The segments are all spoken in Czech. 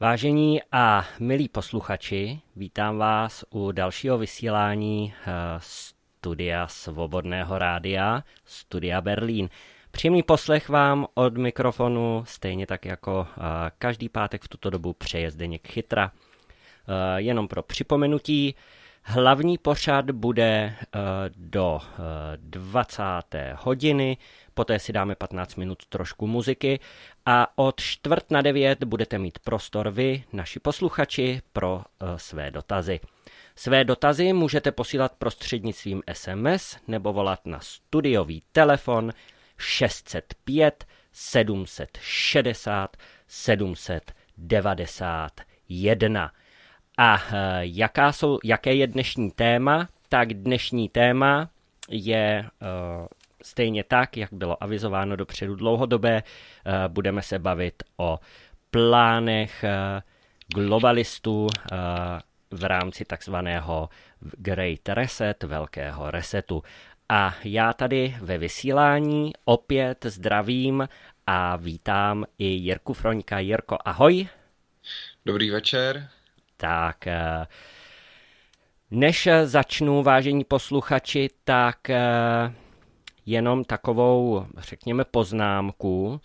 Vážení a milí posluchači, vítám vás u dalšího vysílání eh, studia Svobodného rádia, studia Berlín. Příjemný poslech vám od mikrofonu, stejně tak jako eh, každý pátek v tuto dobu přeje k Chytra. Eh, jenom pro připomenutí, Hlavní pořad bude eh, do 20. Eh, hodiny, poté si dáme 15 minut trošku muziky a od čtvrt na 9 budete mít prostor vy, naši posluchači, pro eh, své dotazy. Své dotazy můžete posílat prostřednictvím SMS nebo volat na studiový telefon 605 760 791. A eh, jaká jsou, jaké je dnešní téma? Tak dnešní téma je eh, stejně tak, jak bylo avizováno dopředu dlouhodobé, eh, budeme se bavit o plánech globalistů v rámci takzvaného Great Reset, velkého resetu. A já tady ve vysílání opět zdravím a vítám i Jirku Froňka. Jirko, ahoj. Dobrý večer. Tak eh, než začnu, vážení posluchači, tak eh, jenom takovou, řekněme, poznámku,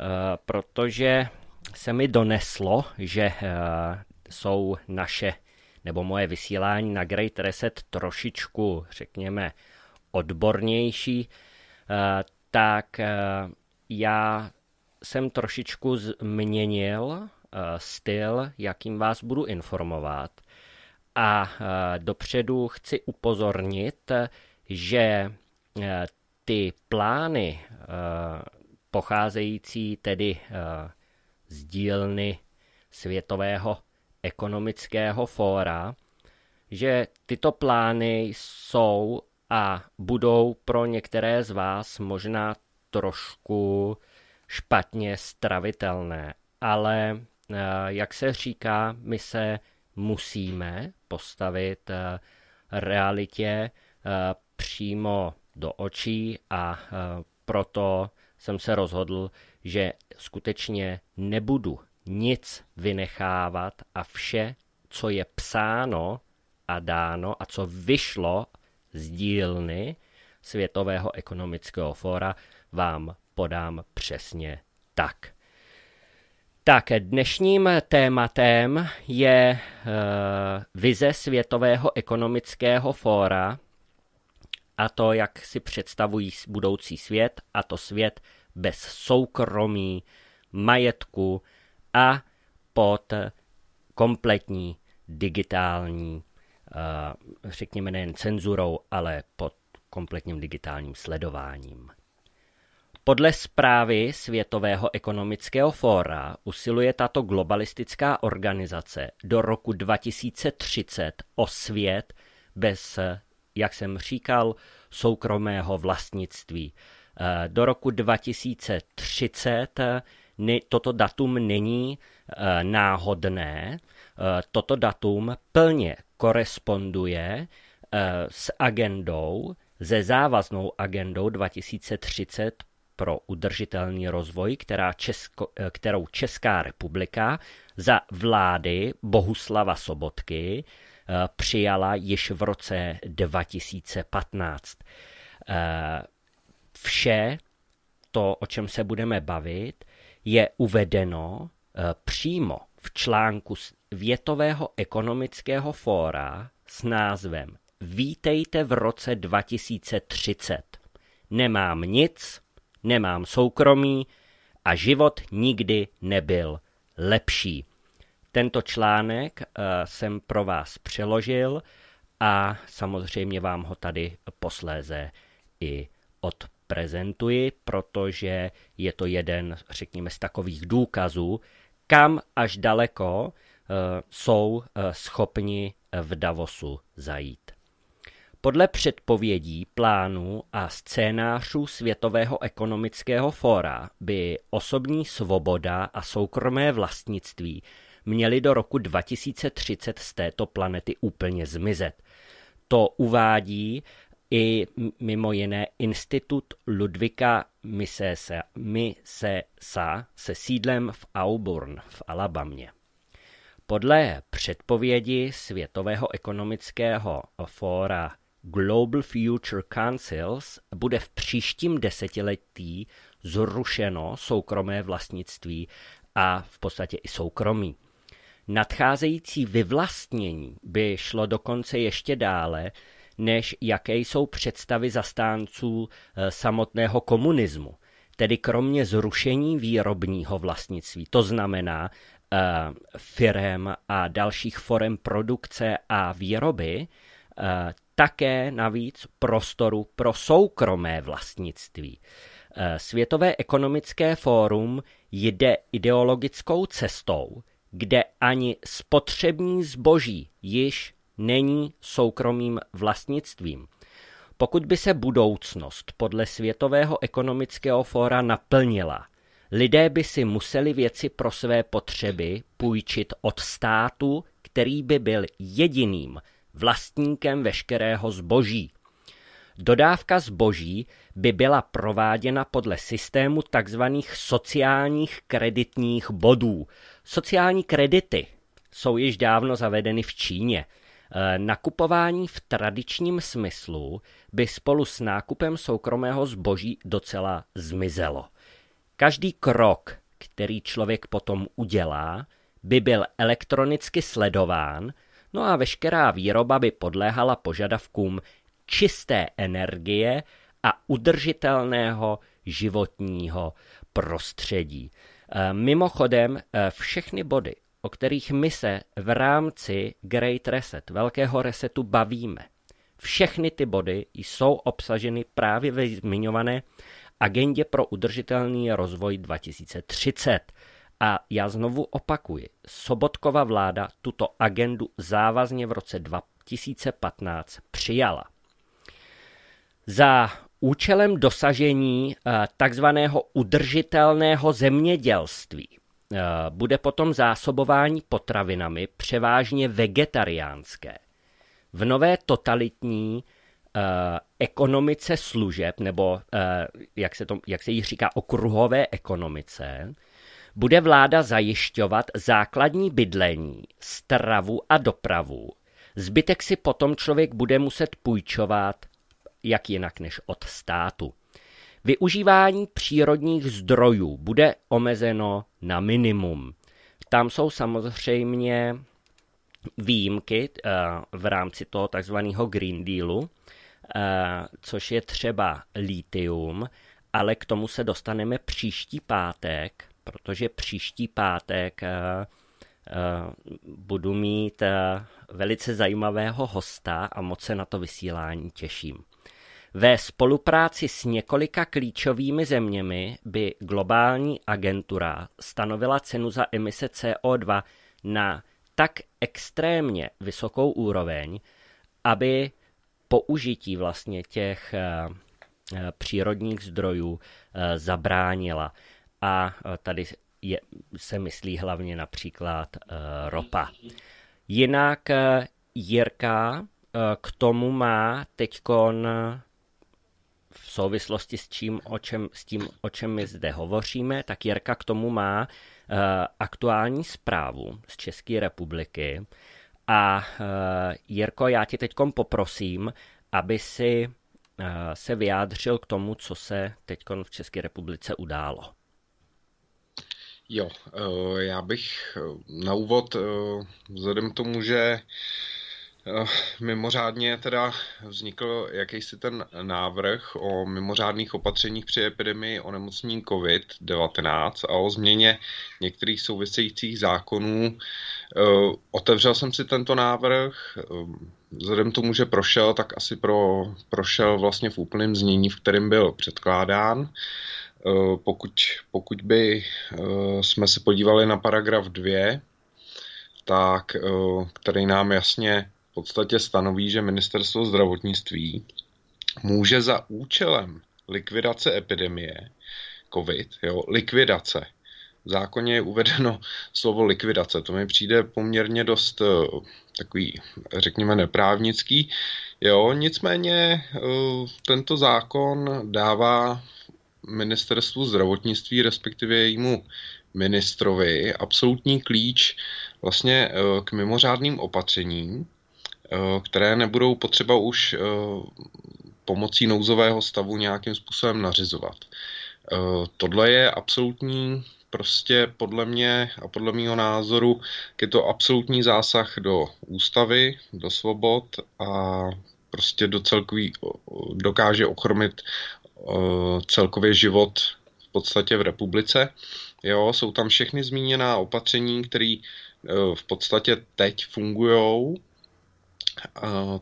eh, protože se mi doneslo, že jsou naše nebo moje vysílání na Great Reset trošičku, řekněme, odbornější, tak já jsem trošičku změnil Eh, styl, jakým vás budu informovat. A eh, dopředu chci upozornit, že eh, ty plány pocházející tedy z dílny Světového ekonomického fóra, že tyto plány jsou a budou pro některé z vás možná trošku špatně stravitelné, ale Eh, jak se říká, my se musíme postavit eh, realitě eh, přímo do očí a proto jsem se rozhodl, že skutečně nebudu nic vynechávat a vše, co je psáno a dáno a co vyšlo z dílny Světového ekonomického fóra, vám podám přesně tak. Tak dnešním tématem je eh, vize Světového ekonomického fóra a to, jak si představují budoucí svět, a to svět bez soukromí, majetku a pod kompletní digitální, eh, řekněme nejen cenzurou, ale pod kompletním digitálním sledováním. Podle zprávy Světového ekonomického fóra usiluje tato globalistická organizace do roku 2030 o svět bez, jak jsem říkal, soukromého vlastnictví. Eh, do roku 2030 toto datum není eh, náhodné, eh, toto datum plně koresponduje s agendou, ze závaznou agendou 2030 pro udržitelný rozvoj, která Česko, eh, kterou Česká republika za vlády Bohuslava Sobotky eh, přijala již v roce 2015. Eh, vše to, o čem se budeme bavit, je uvedeno přímo v článku Větového ekonomického fóra s názvem Vítejte v roce 2030. Nemám nic, nemám soukromí a život nikdy nebyl lepší. Tento článek eh, jsem pro vás přeložil a samozřejmě vám ho tady posléze i odprezentuji, protože je to jeden, řekněme, z takových důkazů, kam až daleko eh, jsou eh, schopni v Davosu zajít. Podle předpovědí, plánů a scénářů Světového ekonomického fóra by osobní svoboda a soukromé vlastnictví měly do roku 2030 z této planety úplně zmizet. To uvádí i mimo jiné Institut Ludvika Misesa, Misesa se sídlem v Auburn v Alabamě. Podle předpovědi Světového ekonomického fóra Global Future Councils bude v příštím desetiletí zrušeno soukromé vlastnictví a v podstatě i soukromí. Nadcházející vyvlastnění by šlo dokonce ještě dále, než jaké jsou představy zastánců eh, samotného komunismu. Tedy kromě zrušení výrobního vlastnictví, to znamená eh, firem a dalších forem produkce a výroby, eh, také navíc prostoru pro soukromé vlastnictví. Eh, Světové ekonomické fórum jde ideologickou cestou, kde ani spotřební zboží již není soukromým vlastnictvím. Pokud by se budoucnost podle Světového ekonomického fóra naplnila, lidé by si museli věci pro své potřeby půjčit od státu, který by byl jediným vlastníkem veškerého zboží. Dodávka zboží by byla prováděna podle systému tzv. sociálních kreditních bodů. Sociální kredity jsou již dávno zavedeny v Číně. Eh, nakupování v tradičním smyslu by spolu s nákupem soukromého zboží docela zmizelo. Každý krok, který člověk potom udělá, by byl elektronicky sledován No a veškerá výroba by podléhala požadavkům čisté energie a udržitelného životního prostředí. E, mimochodem, e, všechny body, o kterých my se v rámci Great Reset, velkého resetu bavíme, všechny ty body jsou obsaženy právě ve zmiňované agendě pro udržitelný rozvoj 2030. A já znovu opakuji, Sobotkova vláda tuto agendu závazně v roce 2015 přijala. Za účelem dosažení eh, takzvaného udržitelného zemědělství eh, bude potom zásobování potravinami převážně vegetariánské. V nové totalitní eh, ekonomice služeb, nebo jak se, to, jak se jí říká, okruhové ekonomice, bude vláda zajišťovat základní bydlení, stravu a dopravu. Zbytek si potom člověk bude muset půjčovat, jak jinak než od státu. Využívání přírodních zdrojů bude omezeno na minimum. Tam jsou samozřejmě výjimky eh, v rámci toho takzvaného Green Dealu, eh, což je třeba litium, ale k tomu se dostaneme příští pátek protože příští pátek eh, eh, budu mít eh, velice zajímavého hosta a moc se na to vysílání těším. Ve spolupráci s několika klíčovými zeměmi by globální agentura stanovila cenu za emise CO2 na tak extrémně vysokou úroveň, aby použití vlastně těch přírodních zdrojů zabránila a e, tady je, se myslí hlavně například e, ropa. Jinak e, Jirka k tomu má teďkon v souvislosti s, čím, o čem, s tím, o čem my zde hovoříme, tak Jirka k tomu má uh, aktuální zprávu z České republiky. A uh, Jirko, já tě teď poprosím, aby si uh, se vyjádřil k tomu, co se teď v České republice událo. Jo, eh, já bych eh, na úvod, eh, vzhledem k tomu, že mimořádně teda vznikl jakýsi ten návrh o mimořádných opatřeních při epidemii o nemocní COVID-19 a o změně některých souvisejících zákonů. Otevřel jsem si tento návrh, vzhledem tomu, že prošel, tak asi pro, prošel vlastně v úplném znění, v kterém byl předkládán. Eh, pokud, pokud by eh, jsme se podívali na paragraf 2, tak, eh, který nám jasně v podstatě stanoví, že ministerstvo zdravotnictví může za účelem likvidace epidemie COVID, jo, likvidace, v zákoně je uvedeno slovo likvidace. To mi přijde poměrně dost takový, řekněme, neprávnický. Jo, nicméně tento zákon dává ministerstvu zdravotnictví, respektive jejímu ministrovi, absolutní klíč vlastně eh, k mimořádným opatřením, eh, které nebudou potřeba už eh, pomocí nouzového stavu nějakým způsobem nařizovat. Tohle je absolutní prostě podle mě a podle mého názoru je to absolutní zásah do ústavy, do svobod a prostě do celkový dokáže ochromit celkově život v podstatě v republice. Jo, jsou tam všechny zmíněná opatření, které e, v podstatě teď fungují, e,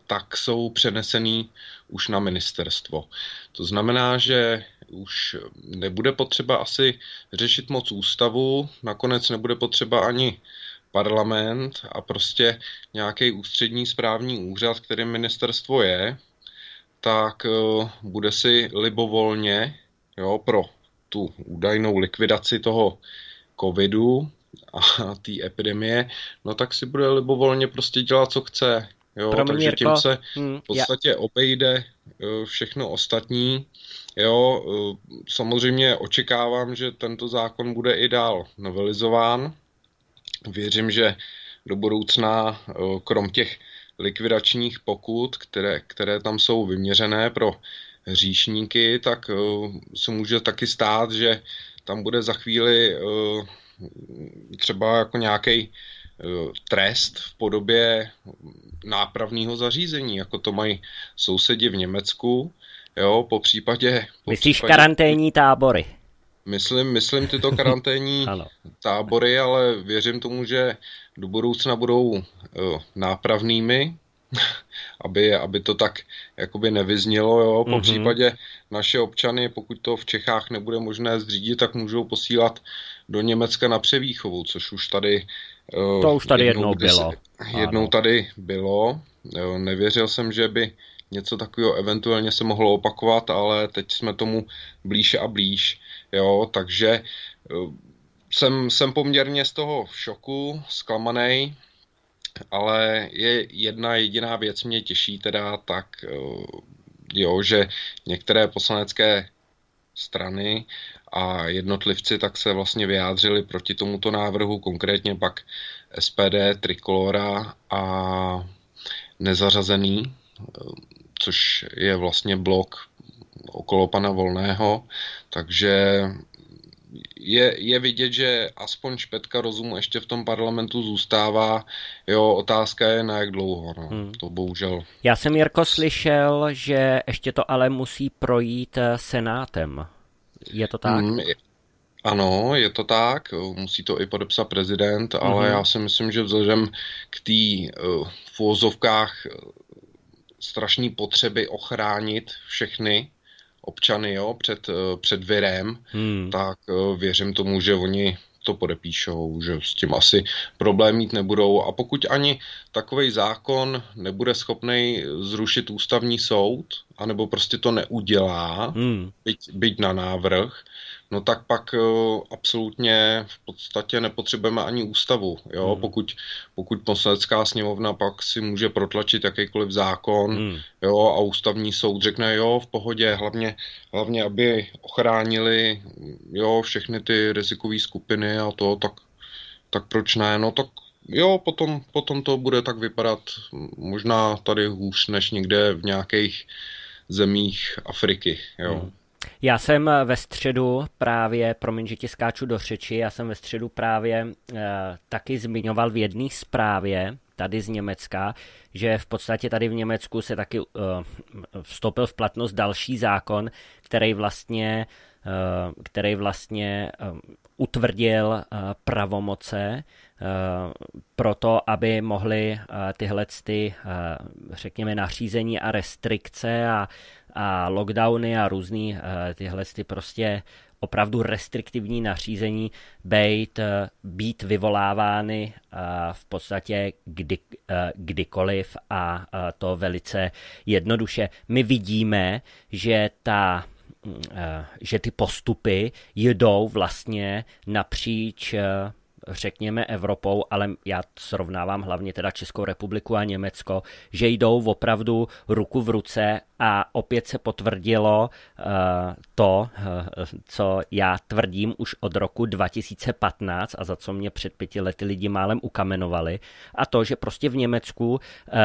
tak jsou přenesený už na ministerstvo. To znamená, že už nebude potřeba asi řešit moc ústavu, nakonec nebude potřeba ani parlament a prostě nějaký ústřední správní úřad, kterým ministerstvo je, tak eh, bude si libovolně jo, pro tu údajnou likvidaci toho covidu a té epidemie, no tak si bude libovolně prostě dělat, co chce. Jo, takže tím se hmm, v podstatě obejde eh, všechno ostatní. Jo, eh, samozřejmě očekávám, že tento zákon bude i dál novelizován. Věřím, že do budoucna, krom těch likvidačních pokut, které, které tam jsou vyměřené pro říšníky, tak eh, se může taky stát, že tam bude za chvíli eh, třeba jako nějaký eh, trest v podobě nápravného zařízení, jako to mají sousedi v Německu, jo, po případě... Po Myslíš případě... karanténní tábory? Myslím, myslím tyto karanténní tábory, ale věřím tomu, že do budoucna budou uh, nápravnými, aby, aby to tak jakoby nevyznělo. Jo? Po mm-hmm. případě naše občany, pokud to v Čechách nebude možné zřídit, tak můžou posílat do Německa na převýchovu, což už tady... Uh, to už tady jednou, jednou bylo. Kdysi, jednou tady bylo. Jo, eh, nevěřil jsem, že by něco takového eventuálně se mohlo opakovat, ale teď jsme tomu blíže a blíž. Jo, takže eh, jsem, jsem poměrně z toho v šoku, zklamaný, ale je jedna jediná věc mě těší teda tak, eh, jo, že některé poslanecké strany a jednotlivci tak se vlastně vyjádřili proti tomuto návrhu, konkrétně pak SPD, Trikolora a nezařazený, eh, což je vlastně blok okolo pana Volného, takže je, je vidět, že aspoň špetka rozumu ještě v tom parlamentu zůstává. Jo, otázka je na jak dlouho, no. hmm. to bohužel. Já jsem, Jirko, slyšel, že ještě to ale musí projít eh, senátem. Je to tak? Hmm, ano, je to tak, musí to i podepsat prezident, hmm. ale mhm. já si myslím, že vzhledem k té eh, v úvozovkách eh, strašné potřeby ochránit všechny občany jo, před, eh, před virem, hmm. tak eh, věřím tomu, že oni to podepíšou, že s tím asi problém mít nebudou. A pokud ani takový zákon nebude schopný zrušit ústavní soud, anebo prostě to neudělá, hmm. byť, byť na návrh, no tak pak eh, absolutně v podstatě nepotřebujeme ani ústavu. Jo? Hmm. Pokud, pokud poslanecká sněmovna pak si může protlačit jakýkoliv zákon hmm. jo? a ústavní soud řekne, jo, v pohodě, hlavně, hlavně aby ochránili jo, všechny ty rizikové skupiny a to, tak, tak proč ne? No tak jo, potom, potom to bude tak vypadat možná tady hůř než někde v nějakých zemích Afriky. Jo. Hmm. Já jsem eh, ve středu právě, promiň, že ti skáču do řeči, já jsem ve středu právě e, taky zmiňoval v jedné zprávě tady z Německa, že v podstatě tady v Německu se taky e, vstoupil v platnost další zákon, který vlastně, e, který vlastně e, utvrdil e, pravomoce to, aby mohly tyhle ty, řekněme, nařízení a restrikce a a lockdowny a různý eh, tyhle ty prostě opravdu restriktivní nařízení být, eh, být vyvolávány eh, v podstatě kdy, kdykoliv a to velice jednoduše. My vidíme, že ta mm, že ty postupy jdou vlastně napříč řekněme, Evropou, ale já srovnávám hlavně teda Českou republiku a Německo, že jdou opravdu ruku v ruce a opět se potvrdilo uh, to, uh, co já tvrdím už od roku 2015 a za co mě před pěti lety lidi málem ukamenovali, a to, že prostě v Německu uh,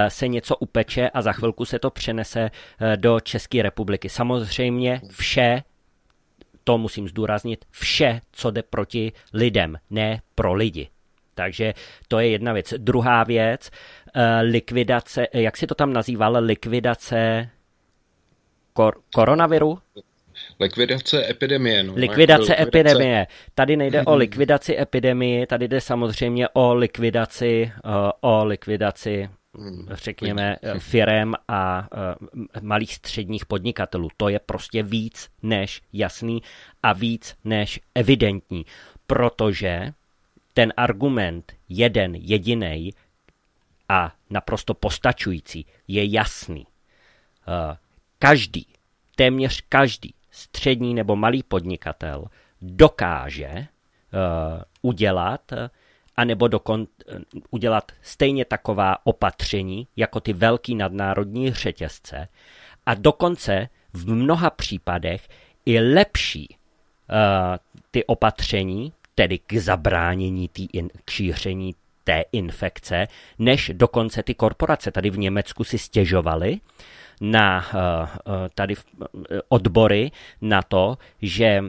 se něco upeče a za chvilku se to přenese do České republiky. Samozřejmě vše to musím zdůraznit, vše, co jde proti lidem, ne pro lidi. Takže to je jedna věc. Druhá věc, eh, likvidace, eh, jak si to tam nazýval, likvidace kor- koronaviru? Likvidace epidemie. No. Likvidace, likvidace epidemie. Tady nejde o mhm. likvidaci epidemie, tady jde samozřejmě o likvidaci, eh, o likvidaci Hmm. řekněme, firem a eh, malých středních podnikatelů. To je prostě víc než jasný a víc než evidentní, protože ten argument jeden jediný a naprosto postačující je jasný. Eh, každý, téměř každý střední nebo malý podnikatel dokáže eh, udělat anebo dokon, eh, udělat stejně taková opatření jako ty velký nadnárodní řetězce a dokonce v mnoha případech i lepší uh, ty opatření, tedy k zabránění tý in, k šíření té infekce, než dokonce ty korporace. Tady v Německu si stěžovali na uh, tady v, odbory na to, že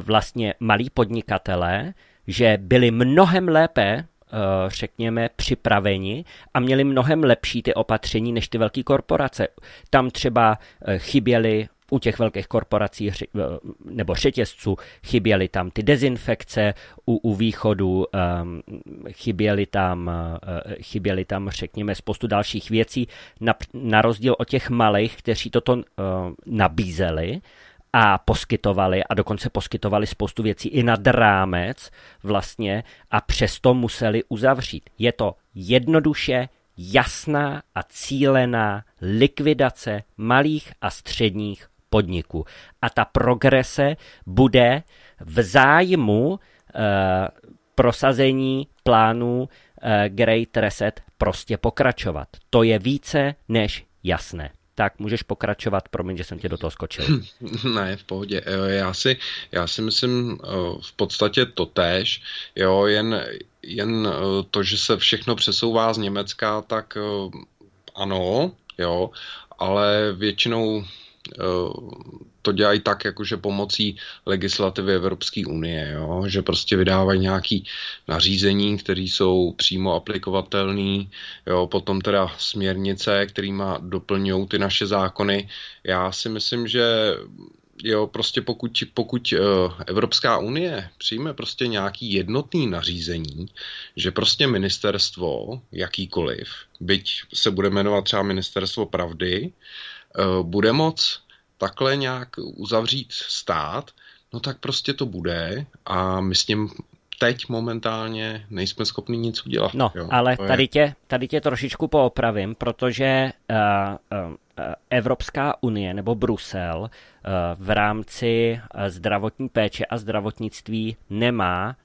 vlastně malí podnikatelé že byli mnohem lépe eh, řekněme, připraveni a měli mnohem lepší ty opatření než ty velké korporace. Tam třeba eh, chyběly u těch velkých korporací eh, nebo řetězců chyběly tam ty dezinfekce, u, u východu um, chyběly, tam, uh, chyběly tam, řekněme, spoustu dalších věcí, na, na rozdíl od těch malých, kteří toto uh, nabízeli a poskytovali a dokonce poskytovali spoustu věcí i nad rámec vlastně a přesto museli uzavřít. Je to jednoduše jasná a cílená likvidace malých a středních podniků. A ta progrese bude v zájmu e, prosazení plánů e, Great Reset prostě pokračovat. To je více než jasné tak můžeš pokračovat, promiň, že jsem tě do toho skočil. Ne, v pohodě. E, já si, já si myslím e, v podstatě to tež. jo, jen, jen e, to, že se všechno přesouvá z Německa, tak ano, jo, ale většinou Eh, to dělají tak, jakože pomocí legislativy Evropské unie, jo? že prostě vydávají nějaký nařízení, které jsou přímo aplikovatelné, potom teda směrnice, má doplňují ty naše zákony. Já si myslím, že jo, prostě pokud, pokud eh, Evropská unie přijme prostě nějaký jednotný nařízení, že prostě ministerstvo, jakýkoliv, byť se bude jmenovat třeba ministerstvo pravdy, Eh, bude moc takhle nějak uzavřít stát, no tak prostě to bude a my s ním teď momentálně nejsme schopni nic udělat. No, jo, ale je... tady, tě, tady tě trošičku poopravím, protože uh, uh, Evropská unie nebo Brusel uh, v rámci zdravotní péče a zdravotnictví nemá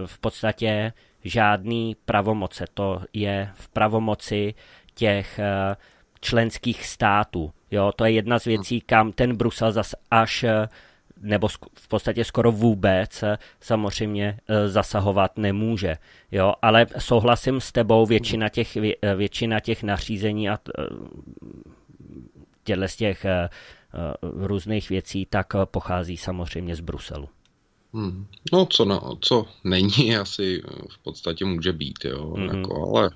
uh, v podstatě žádný pravomoce. To je v pravomoci těch uh, členských států. Jo, to je jedna z věcí, kam ten Brusel zas až eh, nebo v podstatě skoro vůbec eh, samozřejmě eh, zasahovat nemůže. Jo, ale souhlasím s tebou, většina těch, většina těch nařízení a těchto z těch různých věcí tak pochází samozřejmě z Bruselu. Hmm. No, co, na, co není, asi v podstatě může být, jo, hmm. jako, ale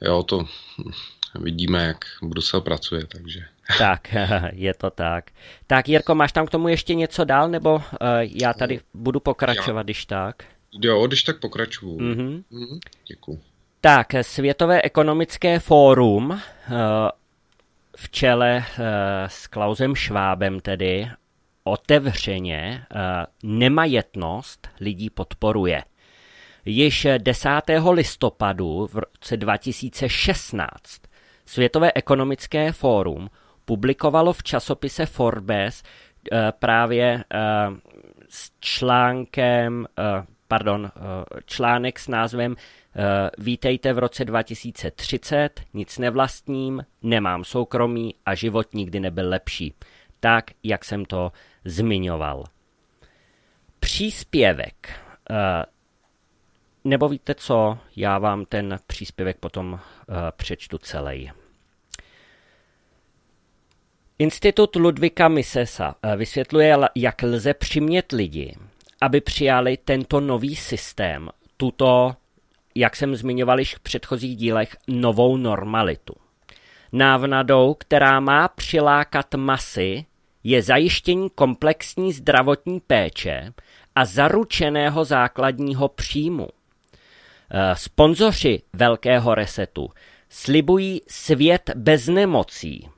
jo, to hm, vidíme, jak Brusel pracuje, takže... Tak, je to tak. Tak Jirko, máš tam k tomu ještě něco dál, nebo uh, já tady budu pokračovat, já. když tak? Jo, když tak pokračuju. Mm-hmm. Mm-hmm. Děkuji. Tak, Světové ekonomické fórum uh, v čele uh, s Klausem Švábem tedy otevřeně uh, nemajetnost lidí podporuje. Již 10. listopadu v roce 2016 Světové ekonomické fórum publikovalo v časopise Forbes eh, právě eh, s článkem, eh, pardon, článek s názvem Vítejte v roce 2030, nic nevlastním, nemám soukromí a život nikdy nebyl lepší. Tak, jak jsem to zmiňoval. Příspěvek nebo víte co, já vám ten příspěvek potom uh, přečtu celý. Institut Ludvika Misesa eh, vysvětluje, jak lze přimět lidi, aby přijali tento nový systém, tuto, jak jsem zmiňoval již v předchozích dílech, novou normalitu. Návnadou, která má přilákat masy, je zajištění komplexní zdravotní péče a zaručeného základního příjmu. Eh, sponzoři velkého resetu slibují svět bez nemocí.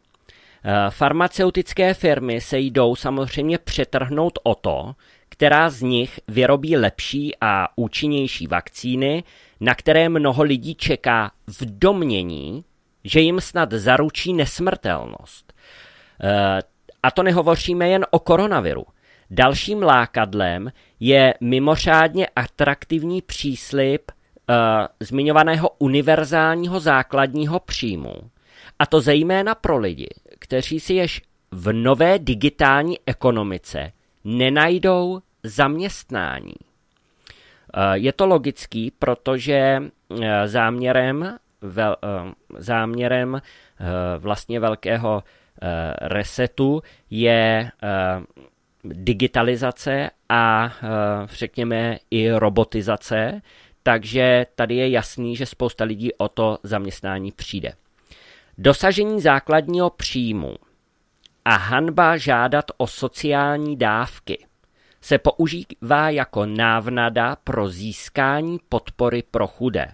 Eh, farmaceutické firmy se jdou samozřejmě přetrhnout o to, která z nich vyrobí lepší a účinnější vakcíny, na které mnoho lidí čeká v domnění, že jim snad zaručí nesmrtelnost. Eh, a to nehovoříme jen o koronaviru. Dalším lákadlem je mimořádně atraktivní příslip Eh, zmiňovaného univerzálního základního příjmu, a to zejména pro lidi, kteří si jež v nové digitální ekonomice nenajdou zaměstnání. Eh, je to logický, protože eh, záměrem, záměrem vlastně velkého resetu je digitalizace a řekněme i robotizace takže tady je jasný, že spousta lidí o to zaměstnání přijde. Dosažení základního příjmu a hanba žádat o sociální dávky se používá jako návnada pro získání podpory pro chudé.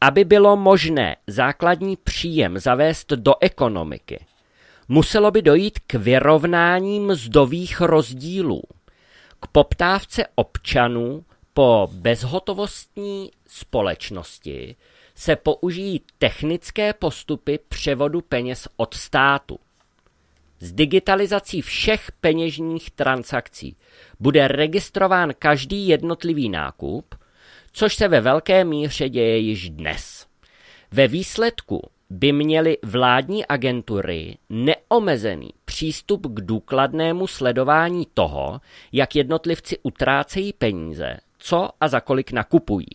Aby bylo možné základní příjem zavést do ekonomiky, muselo by dojít k vyrovnání mzdových rozdílů, k poptávce občanů po bezhotovostní společnosti se použijí technické postupy převodu peněz od státu. S digitalizací všech peněžních transakcí bude registrován každý jednotlivý nákup, což se ve velké míře děje již dnes. Ve výsledku by měly vládní agentury neomezený přístup k důkladnému sledování toho, jak jednotlivci utrácejí peníze co a za kolik nakupují.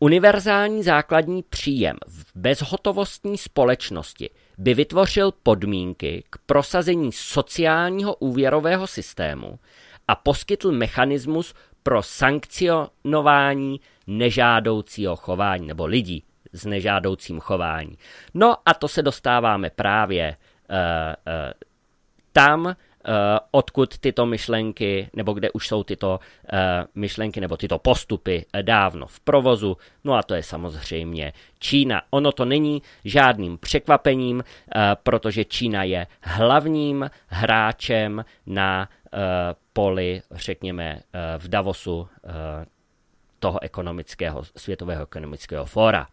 Univerzální základní příjem v bezhotovostní společnosti by vytvořil podmínky k prosazení sociálního úvěrového systému a poskytl mechanismus pro sankcionování nežádoucího chování nebo lidí s nežádoucím chování. No a to se dostáváme právě uh, uh, tam, Eh, odkud tyto myšlenky, nebo kde už jsou tyto eh, myšlenky nebo tyto postupy eh, dávno v provozu. No a to je samozřejmě Čína. Ono to není žádným překvapením, protože Čína je hlavním hráčem na poli, řekněme, v Davosu toho ekonomického, světového ekonomického fóra.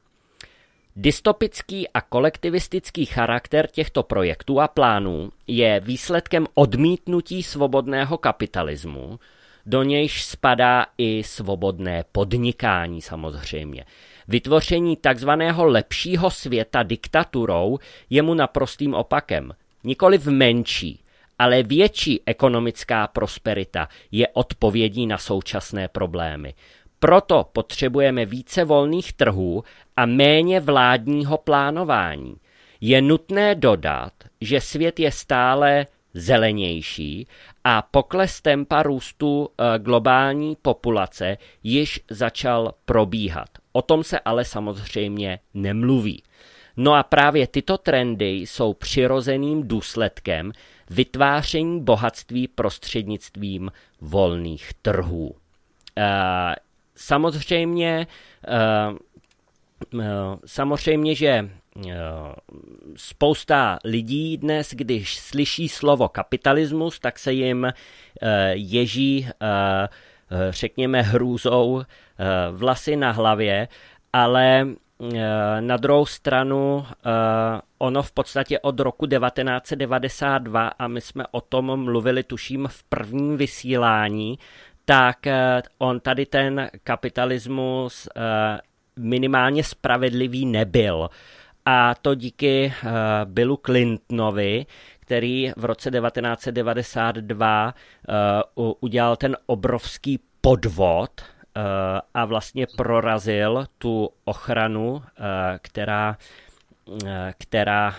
Dystopický a kolektivistický charakter těchto projektů a plánů je výsledkem odmítnutí svobodného kapitalismu, do nějž spadá i svobodné podnikání samozřejmě. Vytvoření takzvaného lepšího světa diktaturou je mu naprostým opakem. Nikoli v menší, ale větší ekonomická prosperita je odpovědí na současné problémy. Proto potřebujeme více volných trhů a méně vládního plánování. Je nutné dodat, že svět je stále zelenější a pokles tempa růstu eh, globální populace již začal probíhat. O tom se ale samozřejmě nemluví. No a právě tyto trendy jsou přirozeným důsledkem vytváření bohatství prostřednictvím volných trhů. Eh, samozřejmě eh, Eh, samozřejmě, že eh, spousta lidí dnes, když slyší slovo kapitalismus, tak se jim eh, ježí, řekněme, hrůzou vlasy na hlavě, ale na druhou stranu, ono v podstatě od roku 1992, a my jsme o tom mluvili, tuším, v prvním vysílání, tak on tady ten kapitalismus minimálně spravedlivý nebyl. A to díky uh, Billu Clintonovi, který v roce 1992 eh, uh, udělal ten obrovský podvod uh, a vlastně prorazil tu ochranu, uh, která která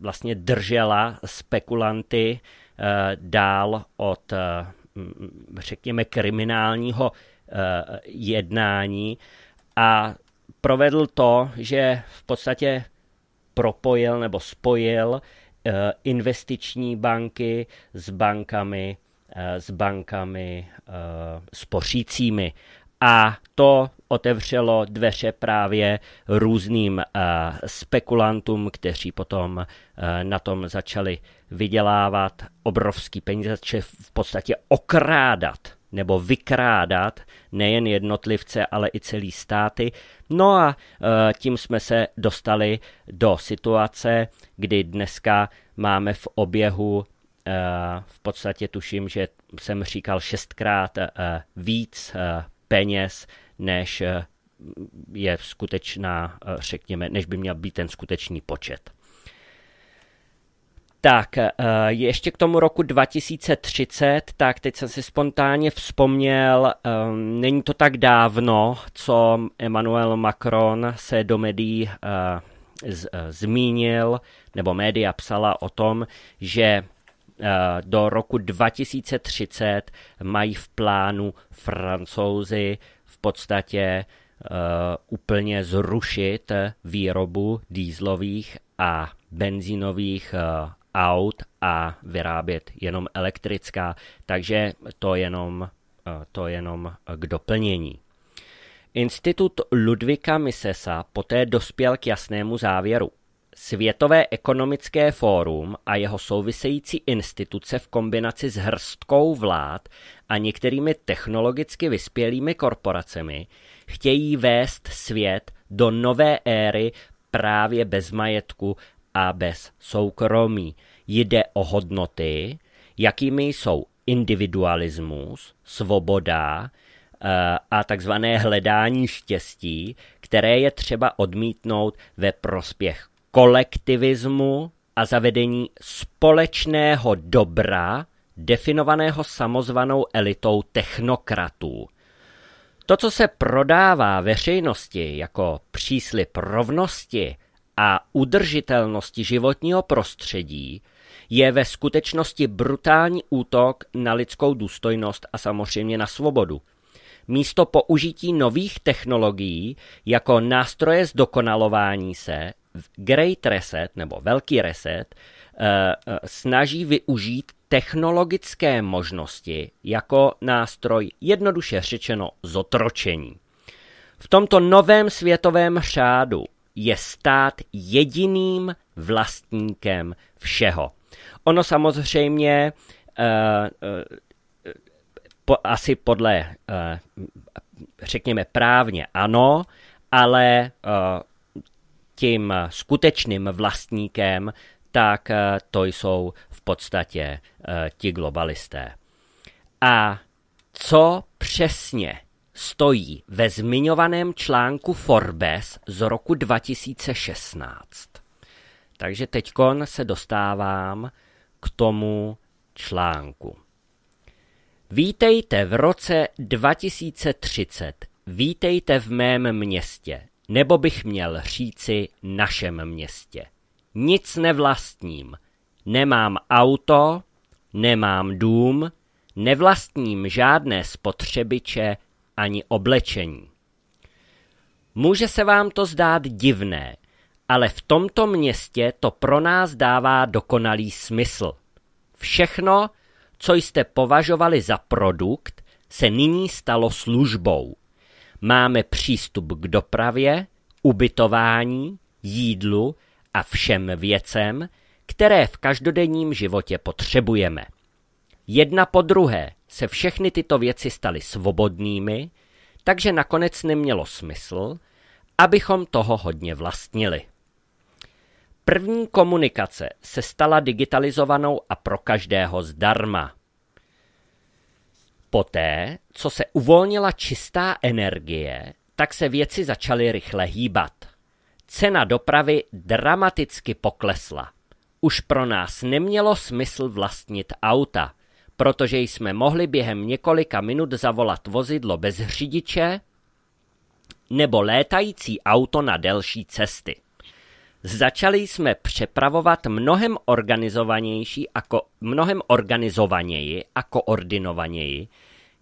vlastně držela spekulanty dál od, řekněme, kriminálního jednání a provedl to, že v podstatě propojil nebo spojil eh, investiční banky s bankami, eh, s bankami eh, spořícími. A to otevřelo dveře právě různým spekulantům, kteří potom na tom začali vydělávat obrovský peníze, v podstatě okrádat nebo vykrádat nejen jednotlivce, ale i celý státy. No a e, tím jsme se dostali do situace, kdy dneska máme v oběhu e, v podstatě tuším, že jsem říkal šestkrát e, víc peněz, než je skutečná, řekněme, než by měl být ten skutečný počet. Tak, eh, ještě k tomu roku 2030, tak teď jsem si spontánně vzpomněl, ehm, není to tak dávno, co Emmanuel Macron se do médií eh, eh, zmínil, nebo média psala o tom, že do roku 2030 mají v plánu francouzi v podstatě úplně zrušit výrobu dýzlových a benzínových aut a vyrábět jenom elektrická, takže to jenom, eh, to jenom eh, k doplnění. Institut Ludvika Misesa poté dospěl k jasnému závěru. Světové ekonomické fórum a jeho související instituce v kombinaci s hrstkou vlád a některými technologicky vyspělými korporacemi chtějí vést svět do nové éry právě bez majetku a bez soukromí. Jde o hodnoty, jakými jsou individualismus, svoboda eh, a takzvané hledání štěstí, které je třeba odmítnout ve prospěch kolektivismu a zavedení společného dobra definovaného samozvanou elitou technokratů. To, co se prodává veřejnosti jako příslip rovnosti, a udržitelnosti životního prostředí je ve skutečnosti brutální útok na lidskou důstojnost a samozřejmě na svobodu. Místo použití nových technologií jako nástroje zdokonalování se, Great Reset nebo Velký Reset eh, eh, snaží využít technologické možnosti jako nástroj jednoduše řečeno zotročení. V tomto novém světovém řádu je stát jediným vlastníkem všeho. Ono samozřejmě eh, eh, po, asi podle, eh, řekněme právně ano, ale tím skutečným vlastníkem, tak to jsou v podstatě ti globalisté. A co přesně stojí ve zmiňovaném článku Forbes z roku 2016. Takže teďkon se dostávám k tomu článku. Vítejte v roce 2030. Vítejte v mém městě, nebo bych měl říci našem městě. Nic nevlastním. Nemám auto, nemám dům, nevlastním žádné spotřebiče, ani oblečení. Může se vám to zdát divné, ale v tomto městě to pro nás dává dokonalý smysl. Všechno, co jste považovali za produkt, se nyní stalo službou. Máme přístup k dopravě, ubytování, jídlu a všem věcem, které v každodenním životě potřebujeme. Jedna po druhé se všechny tyto věci staly svobodnými, takže nakonec nemělo smysl, abychom toho hodně vlastnili. První komunikace se stala digitalizovanou a pro každého zdarma. Poté, co se uvolnila čistá energie, tak se věci začaly rychle hýbat. Cena dopravy dramaticky poklesla. Už pro nás nemělo smysl vlastnit auta – protože jsme mohli během několika minut zavolat vozidlo bez řidiče nebo létající auto na delší cesty. Začali jsme přepravovat mnohem organizovanější a ko, mnohem organizovaněji a koordinovaněji,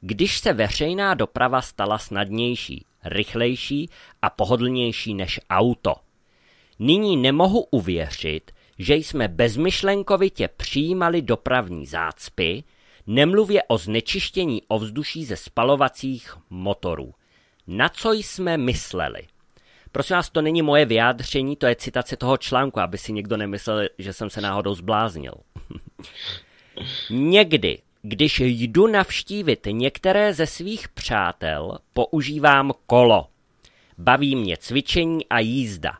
když se veřejná doprava stala snadnější, rychlejší a pohodlnější než auto. Nyní nemohu uvěřit, že jsme bezmyšlenkovitě přijímali dopravní zácpy, Nemluvě o znečištění ovzduší ze spalovacích motorů. Na co jsme mysleli? Prosím vás, to není moje vyjádření, to je citace toho článku, aby si někdo nemyslel, že jsem se náhodou zbláznil. Někdy, když jdu navštívit některé ze svých přátel, používám kolo. Baví mě cvičení a jízda.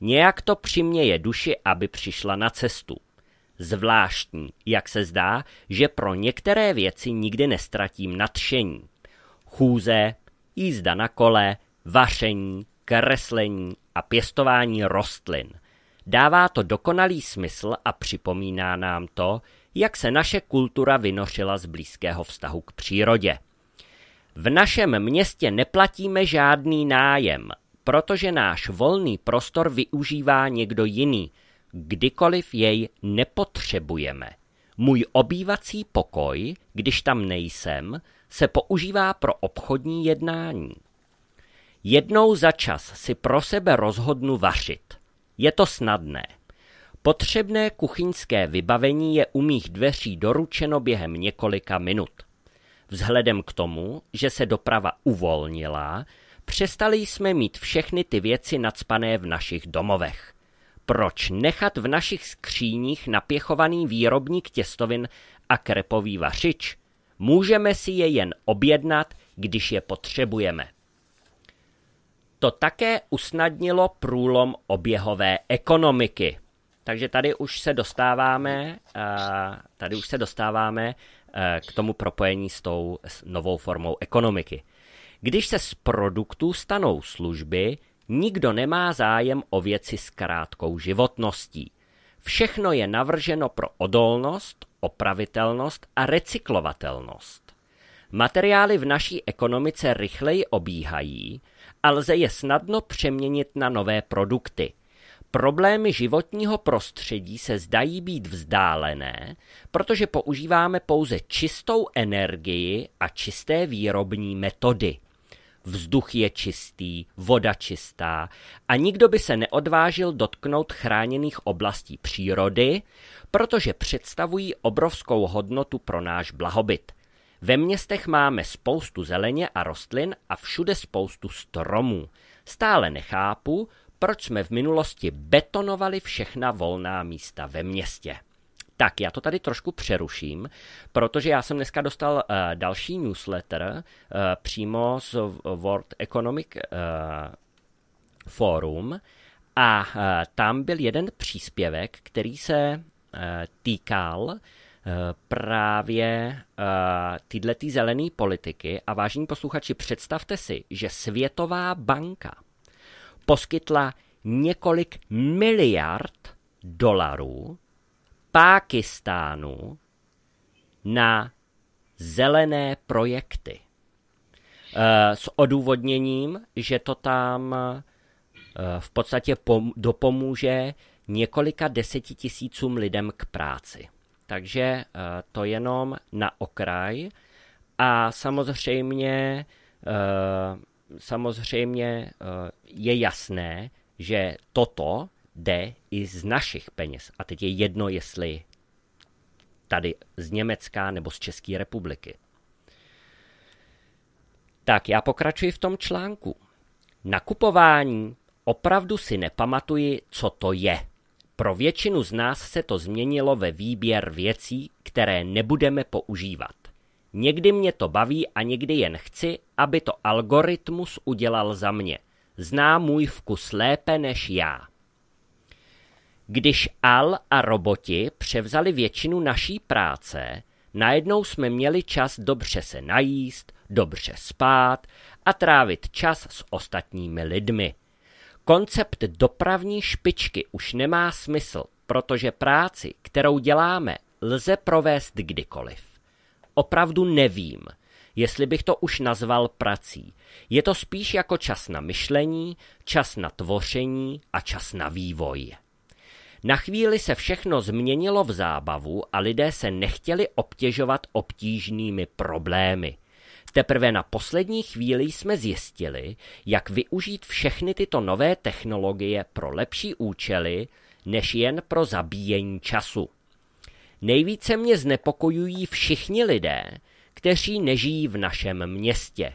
Nějak to přiměje duši, aby přišla na cestu. Zvláštní, jak se zdá, že pro některé věci nikdy nestratím nadšení. Chůze, jízda na kole, vaření, kreslení a pěstování rostlin. Dává to dokonalý smysl a připomíná nám to, jak se naše kultura vynořila z blízkého vztahu k přírodě. V našem městě neplatíme žádný nájem, protože náš volný prostor využívá někdo jiný – kdykoliv jej nepotřebujeme. Můj obývací pokoj, když tam nejsem, se používá pro obchodní jednání. Jednou za čas si pro sebe rozhodnu vařit. Je to snadné. Potřebné kuchyňské vybavení je u mých dveří doručeno během několika minut. Vzhledem k tomu, že se doprava uvolnila, přestali jsme mít všechny ty věci nadspané v našich domovech proč nechat v našich skříních napěchovaný výrobník těstovin a krepový vařič? Můžeme si je jen objednat, když je potřebujeme. To také usnadnilo průlom oběhové ekonomiky. Takže tady už se dostáváme, eh, tady už se dostáváme eh, k tomu propojení s tou novou formou ekonomiky. Když se z produktů stanou služby, Nikdo nemá zájem o věci s krátkou životností. Všechno je navrženo pro odolnost, opravitelnost a recyklovatelnost. Materiály v naší ekonomice rychleji obíhají a lze je snadno přeměnit na nové produkty. Problémy životního prostředí se zdají být vzdálené, protože používáme pouze čistou energii a čisté výrobní metody. Vzduch je čistý, voda čistá a nikdo by se neodvážil dotknout chráněných oblastí přírody, protože představují obrovskou hodnotu pro náš blahobyt. Ve městech máme spoustu zeleně a rostlin a všude spoustu stromů. Stále nechápu, proč jsme v minulosti betonovali všechna volná místa ve městě. Tak, já to tady trošku přeruším, protože já jsem dneska dostal uh, další newsletter uh, přímo z World Economic uh, Forum a uh, tam byl jeden příspěvek, který se uh, týkal právě uh, tyhle ty zelené politiky. A vážení posluchači, představte si, že Světová banka poskytla několik miliard dolarů Pákistánu na zelené projekty. Eh, s odůvodněním, že to tam eh, v podstatě dopomůže několika desetitisícům lidem k práci. Takže eh, to jenom na okraj. A samozřejmě, samozřejmě je jasné, že toto jde i z našich peněz. A teď je jedno, jestli tady z Německa nebo z České republiky. Tak já pokračuji v tom článku. Nakupování opravdu si nepamatuji, co to je. Pro většinu z nás se to změnilo ve výběr věcí, které nebudeme používat. Někdy mě to baví a někdy jen chci, aby to algoritmus udělal za mě. Zná můj vkus lépe než já. Když Al a roboti převzali většinu naší práce, najednou jsme měli čas dobře se najíst, dobře spát a trávit čas s ostatními lidmi. Koncept dopravní špičky už nemá smysl, protože práci, kterou děláme, lze provést kdykoliv. Opravdu nevím, jestli bych to už nazval prací. Je to spíš jako čas na myšlení, čas na tvoření a čas na vývoj. Na chvíli se všechno změnilo v zábavu a lidé se nechtěli obtěžovat obtížnými problémy. Teprve na poslední chvíli jsme zjistili, jak využít všechny tyto nové technologie pro lepší účely, než jen pro zabíjení času. Nejvíce mě znepokojují všichni lidé, kteří nežijí v našem městě.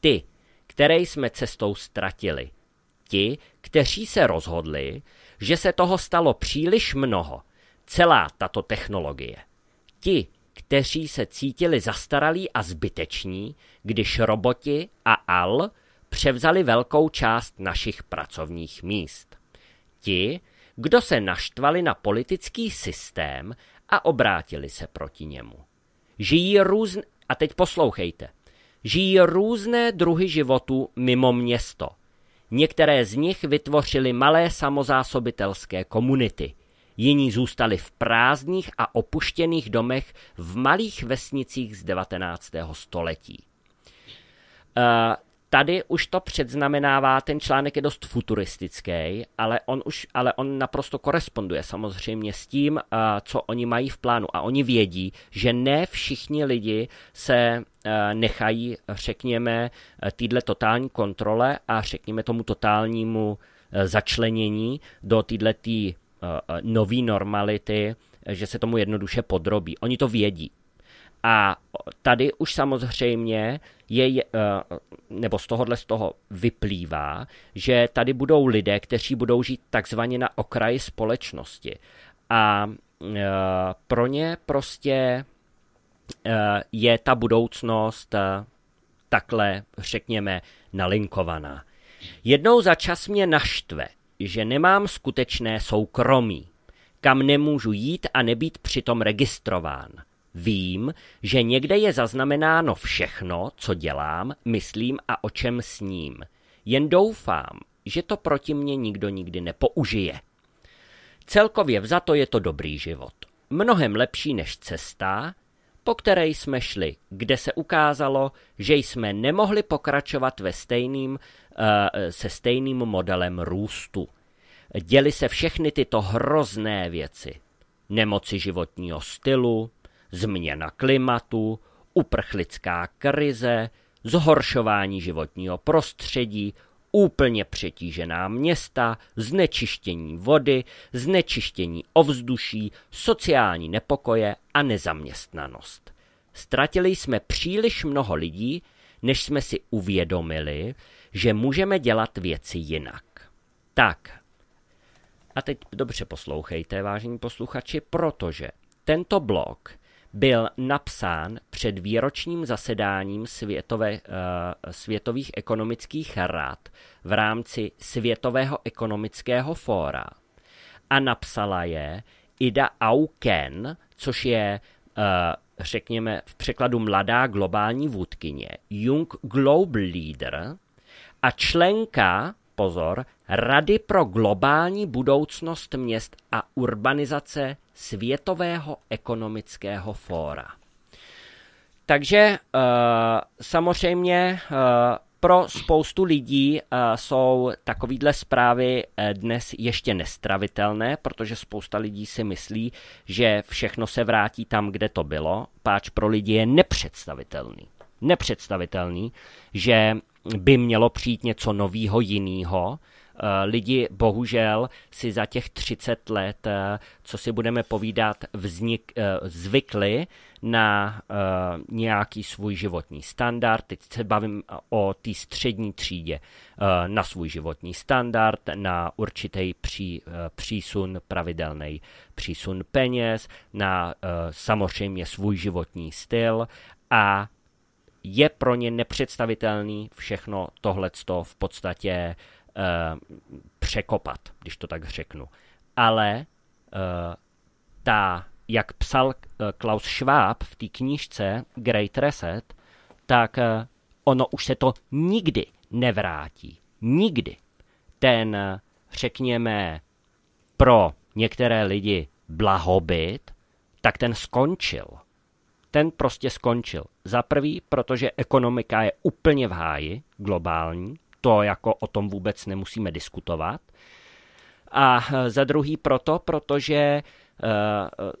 Ty, které jsme cestou ztratili. Ti, kteří se rozhodli, že se toho stalo příliš mnoho, celá tato technologie. Ti, kteří se cítili zastaralí a zbyteční, když roboti a AL převzali velkou část našich pracovních míst. Ti, kdo se naštvali na politický systém a obrátili se proti němu. Žijí různé, a teď poslouchejte, žijí různé druhy životů mimo město – Některé z nich vytvořily malé samozásobitelské komunity. Jiní zůstali v prázdných a opuštěných domech v malých vesnicích z 19. století. Eh, tady už to předznamenává, ten článek je dost futuristický, ale on už, ale on naprosto koresponduje samozřejmě s tím, eh, co oni mají v plánu. A oni vědí, že ne všichni lidi se eh, nechají, řekněme, eh, týdle totální kontrole a řekněme tomu totálnímu začlenění do týdle tý nový normality, že se tomu jednoduše podrobí. Oni to vědí. A tady už samozřejmě je, eh, nebo z tohohle z toho vyplývá, že tady budou lidé, kteří budou žít takzvaně na okraji společnosti. A eh, pro ně prostě eh, je ta budoucnost takhle, řekněme, nalinkovaná. Jednou za čas mě naštve, že nemám skutečné soukromí, kam nemůžu jít a nebýt přitom registrován – Vím, že někde je zaznamenáno všechno, co dělám, myslím a o čem sním. Jen doufám, že to proti mně nikdo nikdy nepoužije. Celkově vzato je to dobrý život. Mnohem lepší než cesta, po které jsme šli, kde se ukázalo, že jsme nemohli pokračovat ve stejným, eh, se stejným modelem růstu. Děly se všechny tyto hrozné věci. Nemoci životního stylu, změna klimatu, uprchlická krize, zhoršování životního prostředí, úplně přetížená města, znečištění vody, znečištění ovzduší, sociální nepokoje a nezaměstnanost. Ztratili jsme příliš mnoho lidí, než jsme si uvědomili, že můžeme dělat věci jinak. Tak, a teď dobře poslouchejte, vážení posluchači, protože tento blok byl napsán před výročním zasedáním světové, eh, světových ekonomických rad v rámci Světového ekonomického fóra a napsala je Ida Auken, což je eh, řekněme v překladu mladá globální vůdkyně, Jung Global Leader a členka, pozor, Rady pro globální budoucnost měst a urbanizace Světového ekonomického fóra. Takže eh, samozřejmě eh, pro spoustu lidí eh, jsou takovýhle zprávy dnes ještě nestravitelné, protože spousta lidí si myslí, že všechno se vrátí tam, kde to bylo. Páč pro lidi je nepředstavitelný. Nepředstavitelný, že by mělo přijít něco novýho, jinýho, Eh, lidi bohužel si za těch 30 let, eh, co si budeme povídat, vznik, eh, zvykli na nějaký svůj životní standard. Teď se bavím o té střední třídě. na svůj životní standard, na určitý pří, přísun, pravidelný přísun peněz, na samozřejmě svůj životní styl a je pro ně nepředstavitelný všechno tohleto v podstatě uh, Eh, překopat, když to tak řeknu. Ale uh, ta, jak psal uh, Klaus Schwab v té knížce Great Reset, tak uh, ono už se to nikdy nevrátí. Nikdy. Ten, uh, řekněme, pro některé lidi blahobyt, tak ten skončil. Ten prostě skončil. Za prvý, protože ekonomika je úplně v háji, globální to jako o tom vůbec nemusíme diskutovat. A eh, za druhý proto, protože eh,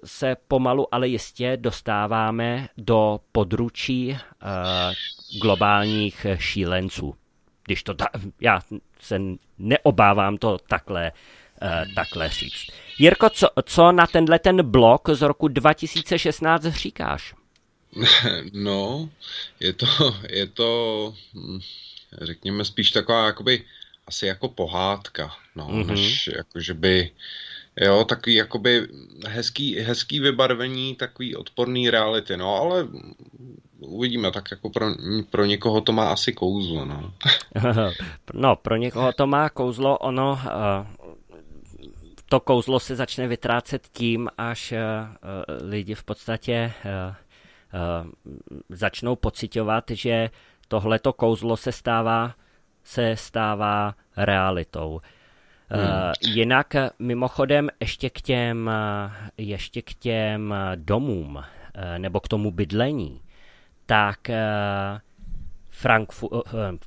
se pomalu, ale jistě dostáváme do područí eh, globálních šílenců. Když to ta, já se neobávám to takhle, takhle říct. Jirko, co, co na tenhle ten blok z roku 2016 říkáš? No, je to, je to hm, řekněme spíš taková jakoby asi jako pohádka, no, mm-hmm. než jako, že by Jo, takový jakoby hezký, hezký vybarvení, takový odporný reality, no, ale uvidíme, tak jako pro, pro někoho to má asi kouzlo, no. no, pro někoho to má kouzlo, ono, eh, to kouzlo se začne vytrácet tím, až eh, lidi v podstatě eh, začnou pocitovat, že tohleto kouzlo se stává, se stává realitou. Eh, hmm. Uh, jinak mimochodem ještě k těm, ještě k těm domům uh, nebo k tomu bydlení, tak uh, Frankfu,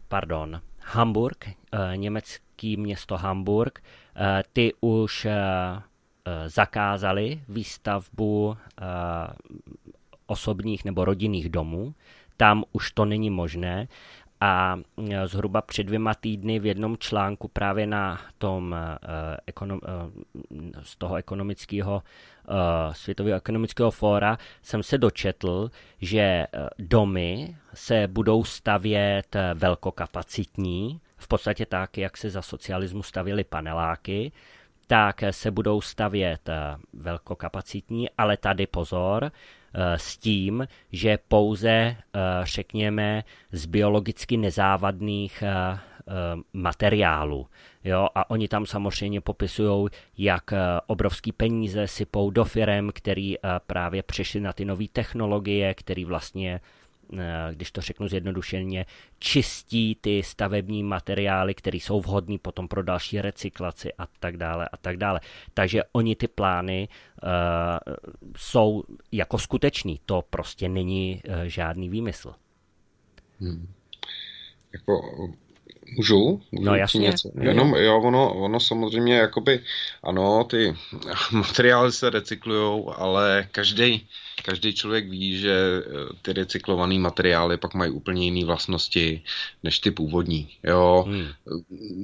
pardon, Hamburg, německý město Hamburg, ty už zakázali výstavbu osobních nebo rodinných domů tam už to není možné. A e, zhruba před dvěma týdny v jednom článku právě na tom e, e, z toho ekonomického Světového ekonomického fóra jsem se dočetl, že domy se budou stavět velkokapacitní, v podstatě tak, jak se za socialismu stavěly paneláky, tak se budou stavět velkokapacitní, ale tady pozor, Eh, s tím, že pouze, eh, řekněme, z biologicky nezávadných eh, materiálů, Jo, a oni tam samozřejmě popisují, jak obrovský peníze sypou do firem, který právě přešli na ty nové technologie, který vlastně Eh, když to řeknu zjednodušeně, čistí ty stavební materiály, které jsou vhodné potom pro další recyklaci a tak dále a tak dále. Takže oni ty plány uh, jsou jako skutečný, to prostě není uh, žádný výmysl. Hmm. Jako Můžu? Můžu no jasně. Něco? Jenom, jo, ono, ono samozřejmě, jakoby, ano, ty materiály se recyklujou, ale každý každý člověk ví, že eh, ty recyklované materiály pak mají úplně jiné vlastnosti než ty původní. Jo, hmm.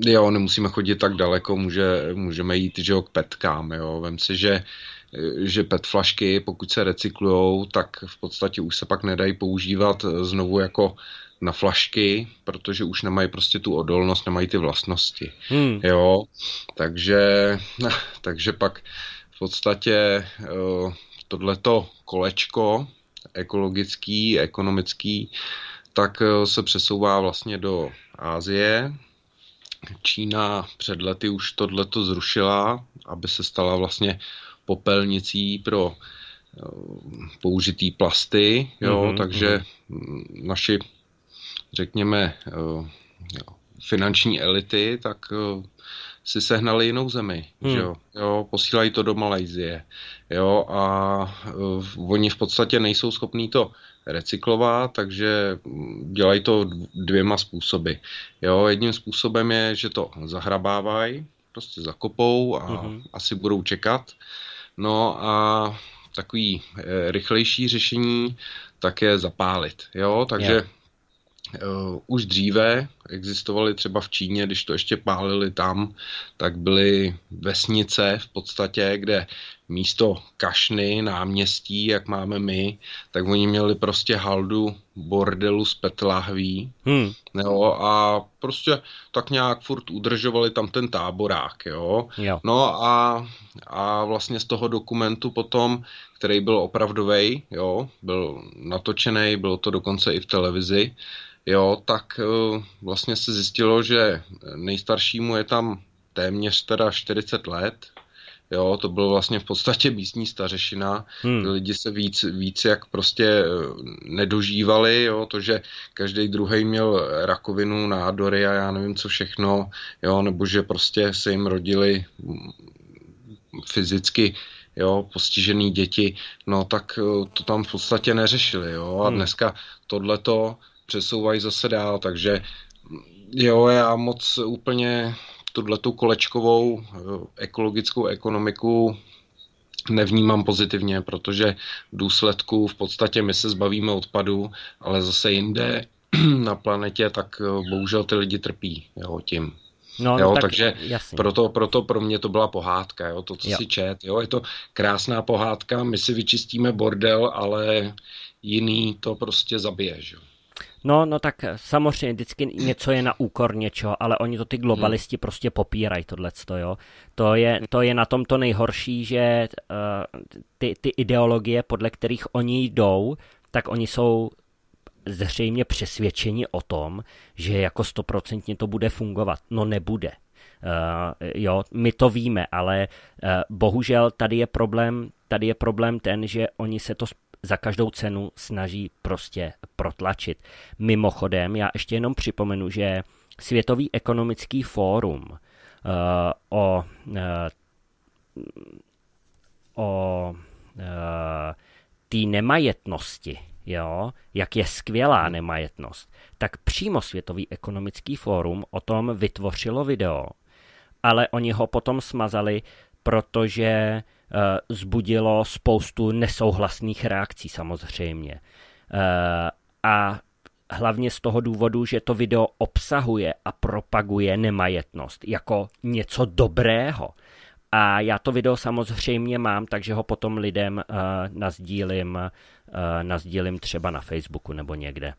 Eh, jo nemusíme chodit tak daleko, může, můžeme jít že jo, k petkám. Jo. Vem si, že eh, že PET flašky, pokud se recyklujou, tak v podstatě už se pak nedají používat znovu jako na flašky, protože už nemají prostě tu odolnost, nemají ty vlastnosti. Hmm. Jo, takže, takže pak v podstatě tohleto kolečko ekologický, ekonomický, tak eh, se přesouvá vlastně do Ázie. Čína před lety už tohleto zrušila, aby se stala vlastně popelnicí pro eh, použitý plasty, jo, mm-hmm, takže mm. naši, řekněme, eh, finanční elity, tak si sehnali jinou zemi, hmm. že jo? jo, posílají to do Malajzie, jo, a uh, oni v podstatě nejsou schopní to recyklovat, takže mm, dělají to dvěma způsoby, jo, jedním způsobem je, že to zahrabávají, prostě zakopou a hmm. asi budou čekat, no a takový e, rychlejší řešení tak je zapálit, jo, takže... Yeah Eh, už dříve existovaly třeba v Číně, když to ještě pálili tam, tak byly vesnice v podstatě, kde místo kašny, náměstí, jak máme my, tak oni měli prostě haldu bordelu z petlahví. Hmm. Jo, a prostě tak nějak furt udržovali tam ten táborák. Jo. Jo. No a, a vlastně z toho dokumentu potom, který byl opravdový, jo, byl natočený, bylo to dokonce i v televizi, jo, tak eh, vlastně se zjistilo, že nejstaršímu je tam téměř teda 40 let, Jo, to byl vlastně v podstatě místní stařešina. Hmm. Lidi se víc, víc jak prostě eh, nedožívali, jo, to, že každý druhý měl rakovinu, nádory a já nevím co všechno, jo, nebo že prostě se jim rodili mm, fyzicky jo, postižený děti, no tak eh, to tam v podstatě neřešili, jo, a hmm. dneska tohleto přesouvají zase dál, takže jo, já moc úplně tu kolečkovou eh, ekologickou ekonomiku nevnímám pozitivně, protože v důsledku v podstatě my se zbavíme odpadu, ale zase jinde na planetě, tak eh, bohužel ty lidi trpí jo, tím. No, no jo, no, tak takže jasný. proto, proto pro mě to byla pohádka, jo, to, co jo. si čet. Jo, je to krásná pohádka, my si vyčistíme bordel, ale jiný to prostě zabije. Že? No, no tak eh, samozřejmě vždycky něco je na úkor něčeho, ale oni to ty hmm. globalisti hmm. prostě popírají tohleto, jo. To je, to je na tom to nejhorší, že uh, ty, ty ideologie, podle kterých oni jdou, tak oni jsou zřejmě přesvědčeni o tom, že jako stoprocentně to bude fungovat. No nebude. Uh, jo, my to víme, ale uh, bohužel tady je problém, tady je problém ten, že oni se to za každou cenu snaží prostě protlačit. Mimochodem, já ještě jenom připomenu, že Světový ekonomický fórum uh, o, uh, o uh, té nemajetnosti, jo, jak je skvělá nemajetnost, tak přímo Světový ekonomický fórum o tom vytvořilo video, ale oni ho potom smazali, protože uh, Eh, zbudilo spoustu nesouhlasných reakcí samozřejmě. Eh, a hlavně z toho důvodu, že to video obsahuje a propaguje nemajetnost jako něco dobrého. A já to video samozřejmě mám, takže ho potom lidem uh, nazdílím, nazdílím třeba na Facebooku nebo někde.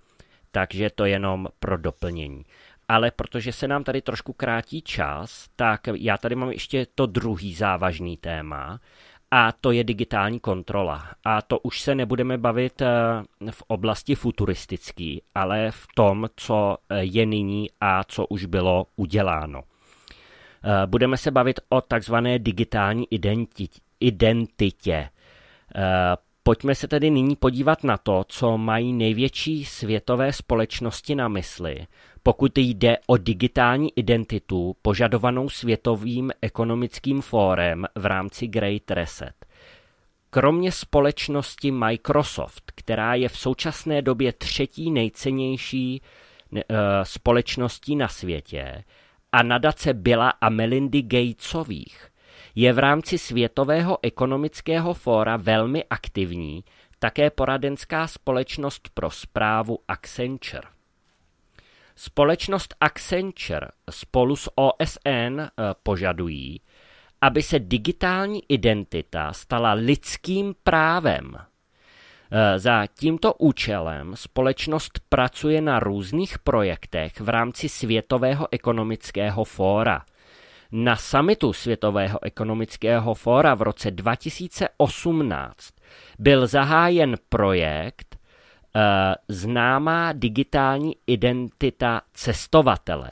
Takže to jenom pro doplnění ale protože se nám tady trošku krátí čas, tak já tady mám ještě to druhý závažný téma a to je digitální kontrola. A to už se nebudeme bavit eh, v oblasti futuristický, ale v tom, co eh, je nyní a co už bylo uděláno. Eh, budeme se bavit o takzvané digitální identitě. Pojďme se tedy nyní podívat na to, co mají největší světové společnosti na mysli pokud jde o digitální identitu požadovanou Světovým ekonomickým fórem v rámci Great Reset. Kromě společnosti Microsoft, která je v současné době třetí nejcennější eh, společností na světě, a nadace byla a Melindy Gatesových, je v rámci Světového ekonomického fóra velmi aktivní také poradenská společnost pro zprávu Accenture. Společnost Accenture spolu s OSN eh, požadují, aby se digitální identita stala lidským právem. Eh, za tímto účelem společnost pracuje na různých projektech v rámci Světového ekonomického fóra. Na samitu Světového ekonomického fóra v roce 2018 byl zahájen projekt Eh, známá digitální identita cestovatele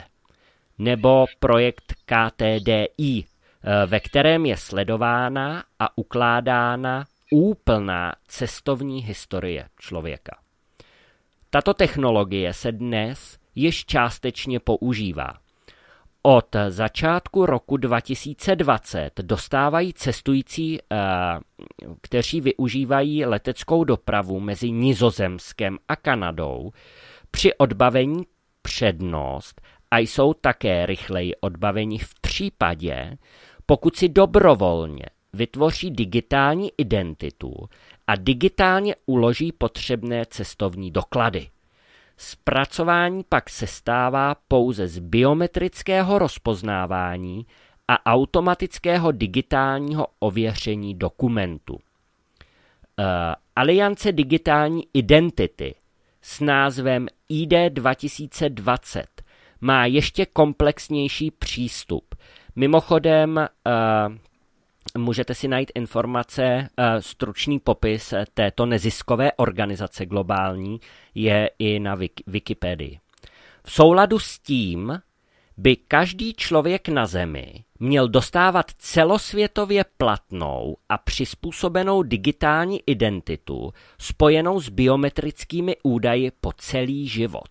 nebo projekt KTDI, eh, ve kterém je sledována a ukládána úplná cestovní historie člověka. Tato technologie se dnes již částečně používá. Od začátku roku 2020 dostávají cestující, eh, kteří využívají leteckou dopravu mezi Nizozemskem a Kanadou, při odbavení přednost a jsou také rychleji odbaveni v případě, pokud si dobrovolně vytvoří digitální identitu a digitálně uloží potřebné cestovní doklady. Zpracování pak se stává pouze z biometrického rozpoznávání a automatického digitálního ověření dokumentu. Uh, Aliance digitální identity s názvem ID 2020 má ještě komplexnější přístup. Mimochodem, uh, můžete si najít informace, eh, stručný popis eh, této neziskové organizace globální je i na Wikipedii. V souladu s tím by každý člověk na Zemi měl dostávat celosvětově platnou a přizpůsobenou digitální identitu spojenou s biometrickými údaji po celý život.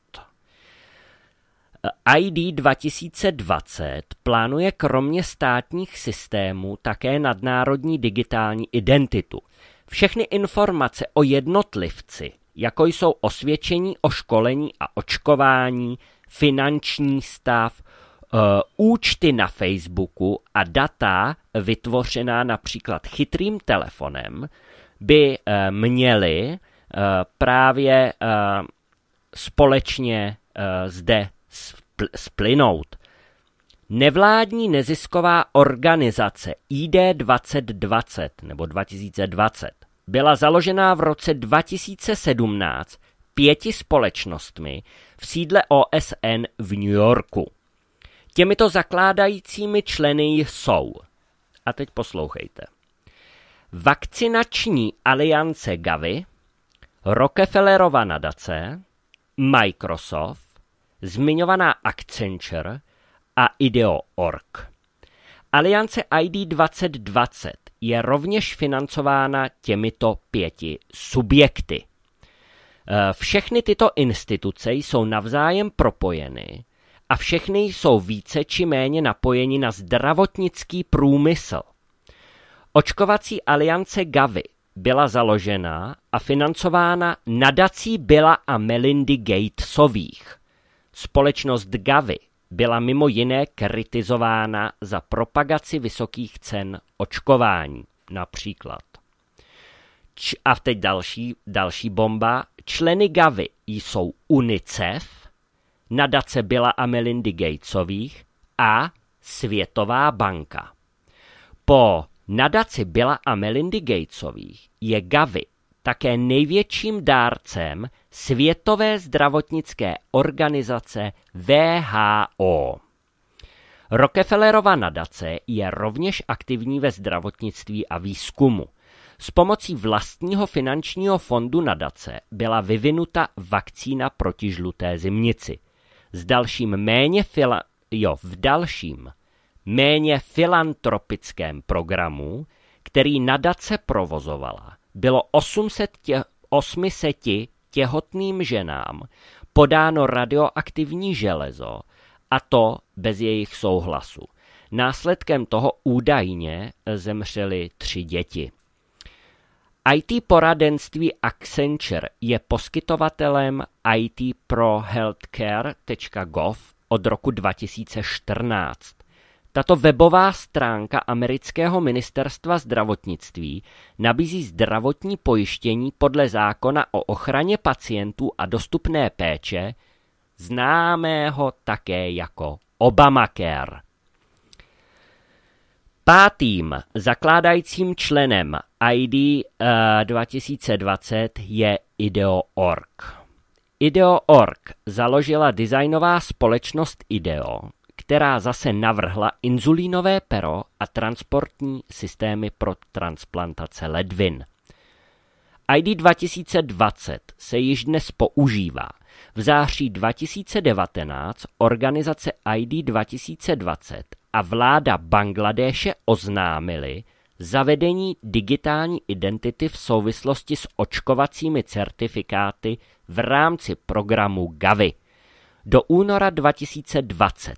ID 2020 plánuje kromě státních systémů také nadnárodní digitální identitu. Všechny informace o jednotlivci, jako jsou osvědčení o školení a očkování, finanční stav, eh, účty na Facebooku a data vytvořená například chytrým telefonem, by eh, měly eh, právě společně zde splynout. Nevládní nezisková organizace ID 2020 nebo 2020 byla založená v roce 2017 pěti společnostmi v sídle OSN v New Yorku. Těmito zakládajícími členy jsou. A teď poslouchejte. Vakcinační aliance Gavi, Rockefellerova nadace, Microsoft, zmiňovaná Accenture a Ideo.org. Aliance ID 2020 je rovněž financována těmito pěti subjekty. E, všechny tyto instituce jsou navzájem propojeny a všechny jsou více či méně napojeni na zdravotnický průmysl. Očkovací aliance Gavi byla založena a financována nadací Billa a Melindy Gatesových. Společnost Gavi byla mimo jiné kritizována za propagaci vysokých cen očkování například. Č- a teď další, další bomba. Členy Gavi jsou UNICEF, nadace byla a Melindy Gatesových a Světová banka. Po nadaci byla a Melindy Gatesových je Gavi také největším dárcem Světové zdravotnické organizace VHO. Rockefellerova nadace je rovněž aktivní ve zdravotnictví a výzkumu. S pomocí vlastního finančního fondu nadace byla vyvinuta vakcína proti žluté zimnici. S dalším méně fila, jo, v dalším méně filantropickém programu, který nadace provozovala, bylo 800 tě, 800 těhotným ženám podáno radioaktivní železo, a to bez jejich souhlasu. Následkem toho údajně zemřeli tři děti. IT poradenství Accenture je poskytovatelem IT pro healthcare.gov od roku 2014. Tato webová stránka amerického ministerstva zdravotnictví nabízí zdravotní pojištění podle zákona o ochraně pacientů a dostupné péče, známého také jako Obamacare. Pátým zakládajícím členem ID uh, 2020 je Ideo.org. Ideo.org založila designová společnost Ideo, která zase navrhla inzulínové pero a transportní systémy pro transplantace ledvin. ID 2020 se již dnes používá. V září 2019 organizace ID 2020 a vláda Bangladéše oznámili zavedení digitální identity v souvislosti s očkovacími certifikáty v rámci programu GAVI do února 2020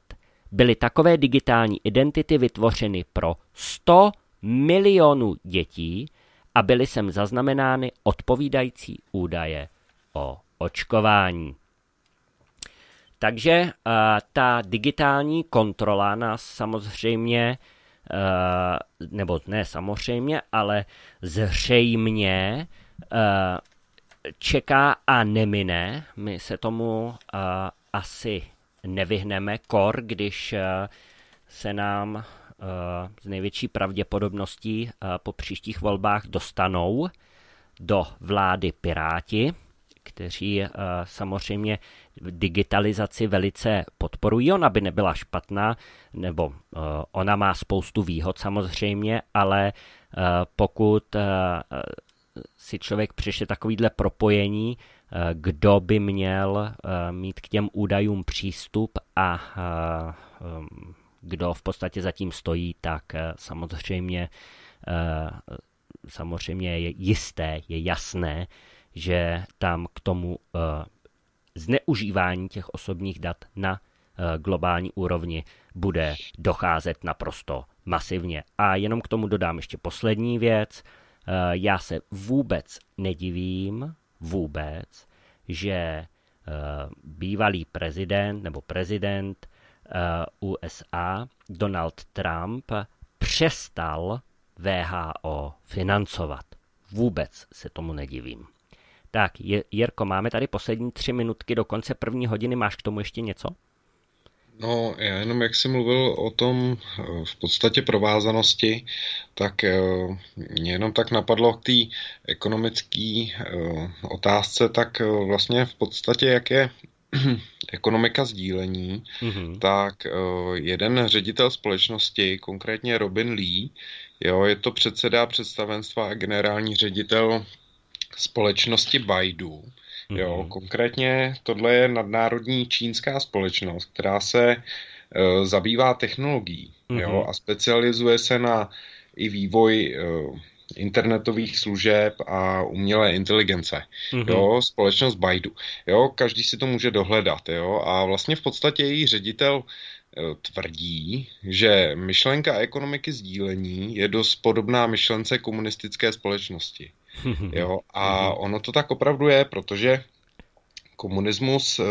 byly takové digitální identity vytvořeny pro 100 milionů dětí a byly sem zaznamenány odpovídající údaje o očkování. Takže uh, ta digitální kontrola nás samozřejmě, uh, nebo ne samozřejmě, ale zřejmě uh, čeká a nemine. My se tomu uh, asi nevyhneme, kor, když eh, se nám eh, s největší pravděpodobností eh, po příštích volbách dostanou do vlády Piráti, kteří samozřejmě digitalizaci velice podporují. Ona by nebyla špatná, nebo ona má spoustu výhod samozřejmě, ale pokud si člověk přečte takovýhle propojení Eh, kdo by měl eh, mít k těm údajům přístup a eh, kdo v podstatě zatím stojí, tak samozřejmě, samozřejmě je jisté, je jasné, že tam k tomu zneužívání těch osobních dat na globální úrovni bude docházet naprosto masivně. A jenom k tomu dodám ještě poslední věc. Já se vůbec nedivím, vůbec, že eh, bývalý prezident nebo prezident eh, USA Donald Trump přestal VHO financovat. Vůbec se tomu nedivím. Tak, Jirko, máme tady poslední tři minutky do konce první hodiny. Máš k tomu ještě něco? No, já jenom jak jsi mluvil o tom eh, v podstatě provázanosti, tak eh, mě jenom tak napadlo k té ekonomické eh, otázce, tak vlastně v podstatě, jak je ekonomika sdílení, mm-hmm. tak jeden ředitel společnosti, konkrétně Robin Lee, jo, je to předseda představenstva a generální ředitel společnosti Baidu, Jo, mhm. konkrétně tohle je nadnárodní čínská společnost, která se e, zabývá technologií mm-hmm. jo, mhm. a specializuje se na i vývoj e, internetových služeb a umělé inteligence. Mm-hmm. Jo, společnost Baidu. Jo, každý si to může dohledat. Jo, a vlastně v podstatě její ředitel e, tvrdí, že myšlenka ekonomiky sdílení je dost podobná myšlence komunistické společnosti. Jo, a mhm. ono to tak opravdu je, protože komunismus eh,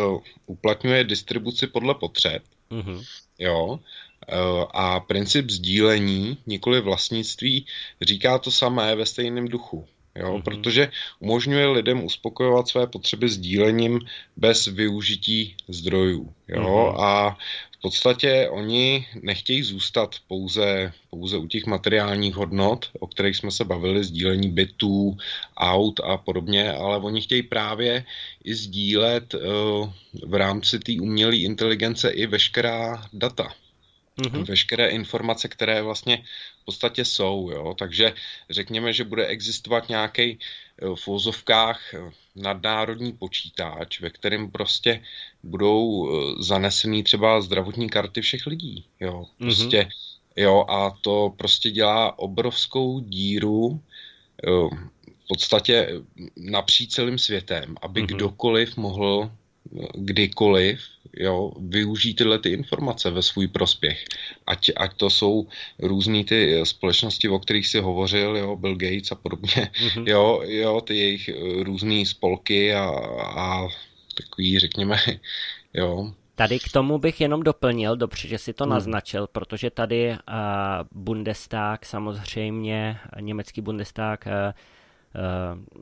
uplatňuje distribuci podle potřeb. Mhm. Jo, eh, a princip sdílení, nikoli vlastnictví, říká to samé ve stejném duchu. Jo? Mm-hmm. Protože umožňuje lidem uspokojovat své potřeby sdílením bez využití zdrojů. Jo? Mm-hmm. A v podstatě oni nechtějí zůstat pouze, pouze u těch materiálních hodnot, o kterých jsme se bavili, sdílení bytů, aut a podobně, ale oni chtějí právě i sdílet uh, v rámci té umělé inteligence i veškerá data. Mm-hmm. Veškeré informace, které vlastně v podstatě jsou. Jo? Takže řekněme, že bude existovat nějaký eh, v vozovkách eh, nadnárodní počítač, ve kterém prostě budou eh, zanesený třeba zdravotní karty všech lidí. Jo? Mhm. Prostě, mm-hmm. jo, a to prostě dělá obrovskou díru v podstatě napříč celým světem, aby mm-hmm. kdokoliv mohl kdykoliv jo, využít tyhle ty informace ve svůj prospěch. Ať, ať to jsou různé ty eh, společnosti, o kterých si hovořil, jo, Bill Gates a podobně, mm-hmm. jo, jo, ty jejich eh, různé spolky a, a takový, řekněme, jo, Tady k tomu bych jenom doplnil, dobře, že si to hmm. naznačil, protože tady uh, Bundestag, samozřejmě německý Bundestag, uh, uh,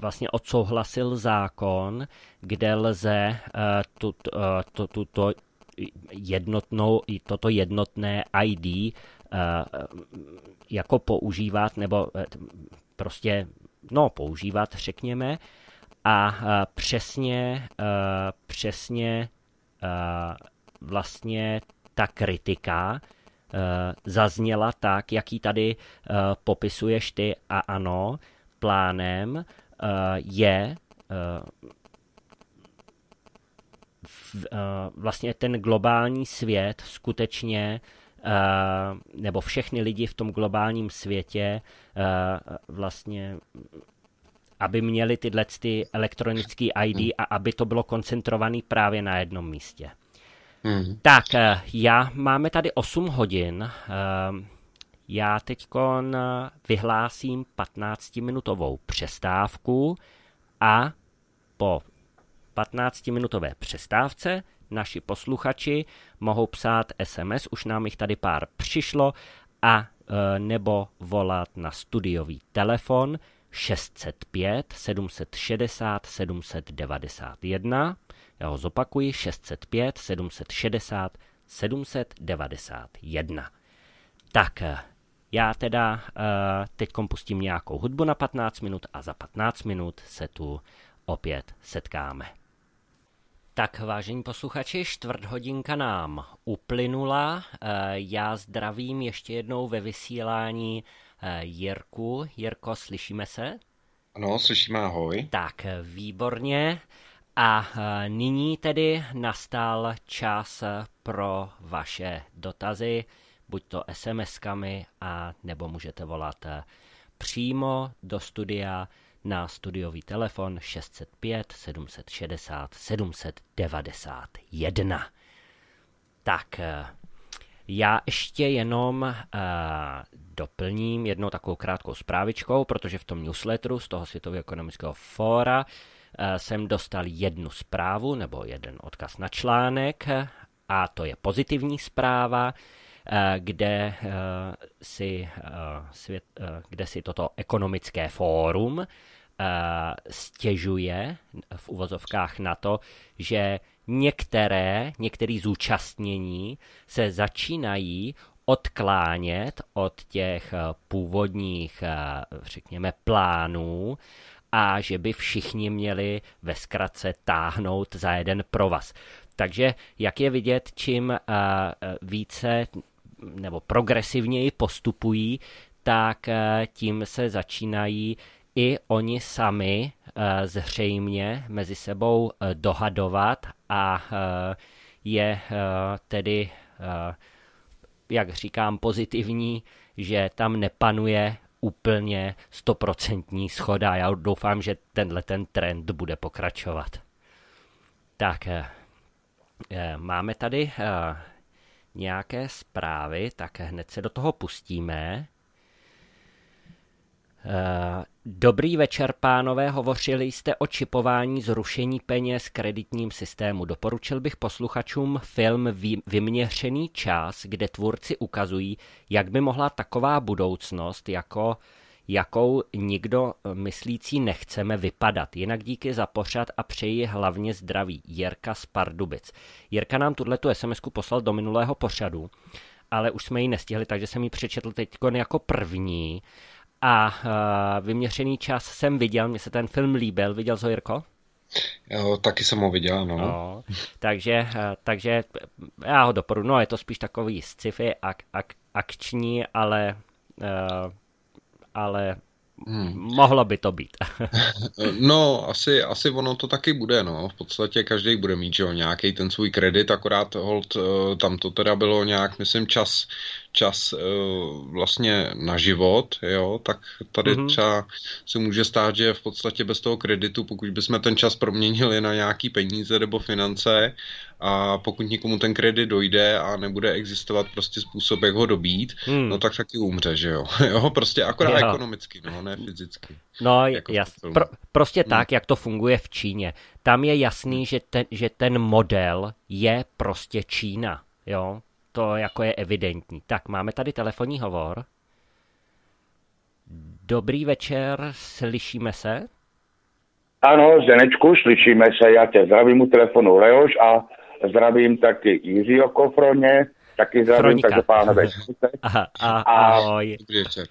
vlastně odsouhlasil zákon, kde lze eh, tu, eh, tu, tu, jednotnou, toto jednotné ID eh, jako používat nebo prostě no, používat, řekněme, a přesně, přesně vlastně ta kritika zazněla tak, jaký tady popisuješ ty a ano, plánem uh, je uh, v, uh, vlastně ten globální svět skutečně uh, nebo všechny lidi v tom globálním světě uh, vlastně aby měli tyhle ty elektronické ID hmm. a aby to bylo koncentrované právě na jednom místě. Hmm. Tak, já máme tady 8 hodin. Uh, já teď vyhlásím 15-minutovou přestávku a po 15-minutové přestávce naši posluchači mohou psát SMS, už nám jich tady pár přišlo, a e, nebo volat na studiový telefon 605 760 791. Já ho zopakuji 605 760 791. Tak, e, já teda uh, eh, teď pustím nějakou hudbu na 15 minut a za 15 minut se tu opět setkáme. Tak, vážení posluchači, čtvrt hodinka nám uplynula. Eh, já zdravím ještě jednou ve vysílání eh, Jirku. Jirko, slyšíme se? Ano, slyšíme, ahoj. Tak, výborně. A nyní tedy nastal čas pro vaše dotazy buď to SMS-kami a nebo můžete volat eh, přímo do studia na studiový telefon 605 760 791. Tak, eh, já ještě jenom uh, doplním jednou takovou krátkou zprávičkou, protože v tom newsletteru z toho Světového ekonomického fóra uh, jsem dostal jednu zprávu nebo jeden odkaz na článek a to je pozitivní zpráva. Uh, Eh, kde eh, si, eh, svět, kde si toto ekonomické fórum stěžuje v uvozovkách na to, že některé, některý zúčastnění se začínají odklánět od těch původních, řekněme, plánů a že by všichni měli ve zkratce táhnout za jeden provaz. Takže jak je vidět, čím více nebo progresivněji postupují, tak eh, tím se začínají i oni sami eh, zřejmě mezi sebou eh, dohadovat a je tedy, jak říkám, pozitivní, že tam nepanuje úplně stoprocentní schoda. Já doufám, že tenhle ten trend bude pokračovat. Tak, máme tady nějaké zprávy, tak hned se do toho pustíme. Eh, dobrý večer, pánové. Hovořili jste o čipování zrušení peněz kreditním systému. Doporučil bych posluchačům film Vyměřený čas, kde tvůrci ukazují, jak by mohla taková budoucnost jako jakou nikdo myslící nechceme vypadat. Jinak díky za pořad a přeji hlavně zdraví. Jirka z Pardubic. Jirka nám tuhle tu sms poslal do minulého pořadu, ale už jsme ji nestihli, takže jsem ji přečetl teď jako první. A uh, vyměřený čas jsem viděl, mně se ten film líbil. Viděl jsi ho, Jirko? Jo, taky jsem ho viděl, no. no takže, eh, takže eh, já ho doporu. No, je to spíš takový sci-fi ak, ak, akční, ale uh, ale Hmm. Mohlo by to být. no, asi, asi ono to taky bude, no. V podstatě každý bude mít, že nějaký ten svůj kredit, akorát hold, eh, tam to teda bylo nějak, myslím, čas, čas eh, vlastně na život, jo, tak tady mm-hmm. třeba se může stát, že v podstatě bez toho kreditu, pokud bychom ten čas proměnili na nějaký peníze nebo finance a pokud nikomu ten kredit dojde a nebude existovat prostě způsob, jak ho dobít, mm. no tak taky umře, že jo. jo prostě akorát jo. ekonomicky, no, ne fyzicky. No, jako jas, pro, prostě hmm. tak, jak to funguje v Číně. Tam je jasný, hmm. že ten, že ten model je prostě Čína, jo to jako je evidentní. Tak, máme tady telefonní hovor. Dobrý večer, slyšíme se? Ano, Zenečku, slyšíme se, já tě zdravím u telefonu Leoš a zdravím taky Jiřího Kofroně, taky zdravím Fronika. takže pánové. Aha, a, ahoj. Dobrý večer.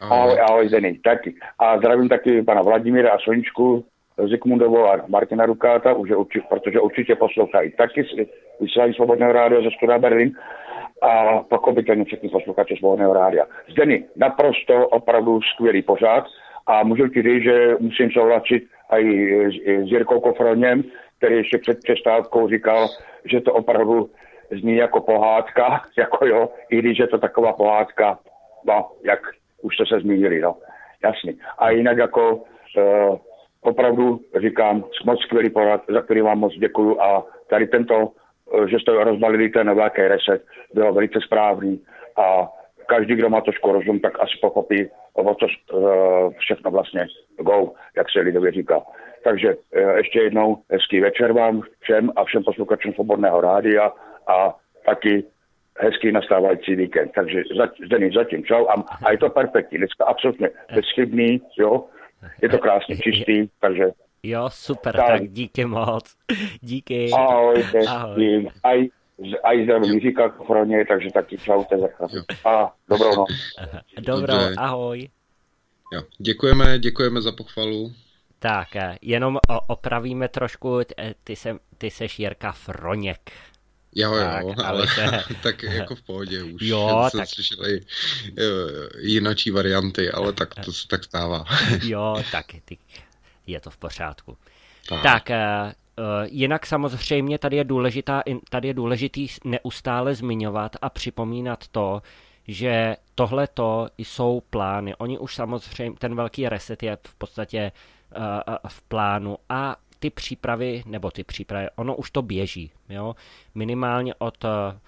Ahoj, ahoj, ahoj Zeny, taky. A zdravím taky pana Vladimíra a Soničku, Zikmunda Volára, Martina Rukáta, už je urči, protože určitě poslouchají taky z vysílání Svobodného rádia ze Studa Berlin a pochopitelně všechny posluchače Svobodného rádia. Zdeny, naprosto opravdu skvělý pořád a můžu ti říct, že musím souhlasit i s Jirkou Kofroněm, který ještě před přestávkou říkal, že to opravdu zní jako pohádka, jako jo, i když je to taková pohádka, no, jak už jste se zmínili, no, jasný. A jinak jako uh, opravdu říkám, moc skvělý porad, za který vám moc děkuju a tady tento, eh, že jste rozbalili ten velký reset, bylo velice správný a každý, kdo má trošku rozum, tak asi pochopí, o co eh, všechno vlastně go, jak se lidově říká. Takže eh, ještě jednou hezký večer vám všem a všem posluchačům Svobodného rádia a taky hezký nastávající víkend. Takže zatím, zatím čau a, a je to perfektní, dneska absolutně bezchybný, jo, je to krásně čistý, takže... Jo, super, tak, tak díky moc. Díky. Ahoj, Ahoj. Aj, a i zdravím Jiříka Kofroně, takže taky to je A dobrou noc. Dobrou, Dobře. ahoj. Jo, děkujeme, děkujeme za pochvalu. Tak, eh, jenom opravíme trošku, eh, ty, se, ty seš Jirka Froněk. Jo, jo, tak, ale, ale se... tak jako v pohodě už jo, jsem tak... i eh, jinačí varianty, ale tak to se tak stává. jo, tak je to v pořádku. Tak, tak eh, eh, jinak samozřejmě tady je, důležitá, tady je důležitý neustále zmiňovat a připomínat to, že tohle to jsou plány. Oni už samozřejmě, ten velký reset je v podstatě v plánu a ty přípravy, nebo ty přípravy, ono už to běží, jo? minimálně od eh,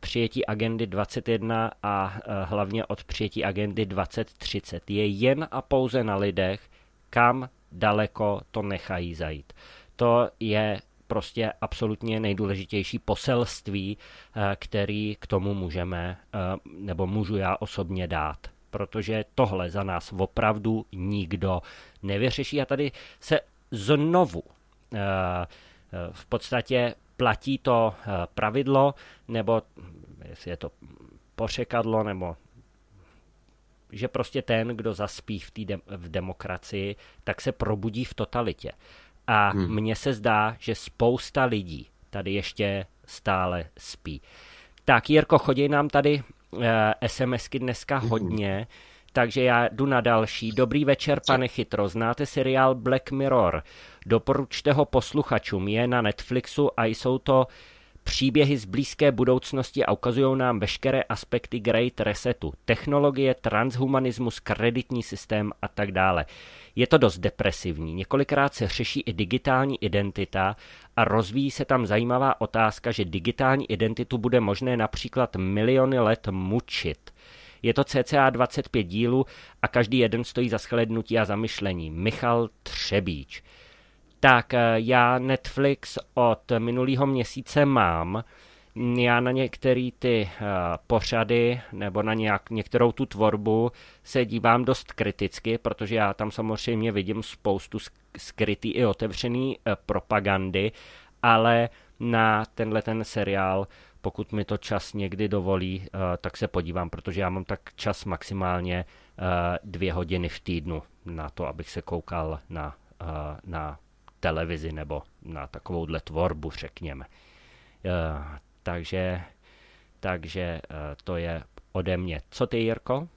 přijetí agendy 21 a eh, hlavně od přijetí agendy 2030. Je jen a pouze na lidech, kam daleko to nechají zajít. To je prostě absolutně nejdůležitější poselství, eh, který k tomu můžeme, nebo můžu já osobně dát. Protože tohle za nás opravdu nikdo nevyřeší. A tady se znovu. Eh, eh, v podstatě platí to eh, pravidlo, nebo jestli je to pořekadlo, nebo že prostě ten, kdo zaspí v, de- v demokracii, tak se probudí v totalitě. A hmm. mně se zdá, že spousta lidí tady ještě stále spí. Tak, Jirko, chodí nám tady uh, SMSky dneska hmm. hodně. Hmm. Takže já jdu na další. Dobrý večer, pane Chytro. Znáte seriál Black Mirror? Doporučte ho posluchačům. Je na Netflixu a jsou to příběhy z blízké budoucnosti a ukazují nám veškeré aspekty Great Resetu. Technologie, transhumanismus, kreditní systém a tak dále. Je to dost depresivní. Několikrát se řeší i digitální identita a rozvíjí se tam zajímavá otázka, že digitální identitu bude možné například miliony let mučit je to cca 25 dílů a každý jeden stojí za shlednutí a zamyšlení. Michal Třebíč. Tak eh, já Netflix od minulého měsíce mám. Já na některé ty eh, pořady nebo na nějak, některou tu tvorbu se dívám dost kriticky, protože já tam samozřejmě vidím spoustu skrytý i otevřený eh, propagandy, ale na tenhle ten seriál pokud mi to čas někdy dovolí, eh, tak se podívám, protože já mám tak čas maximálně eh, dvě hodiny v týdnu na to, abych se koukal na, eh, na televizi nebo na takovouhle tvorbu, řekněme. Takže, takže to je ode mě. Co ty, Jirko?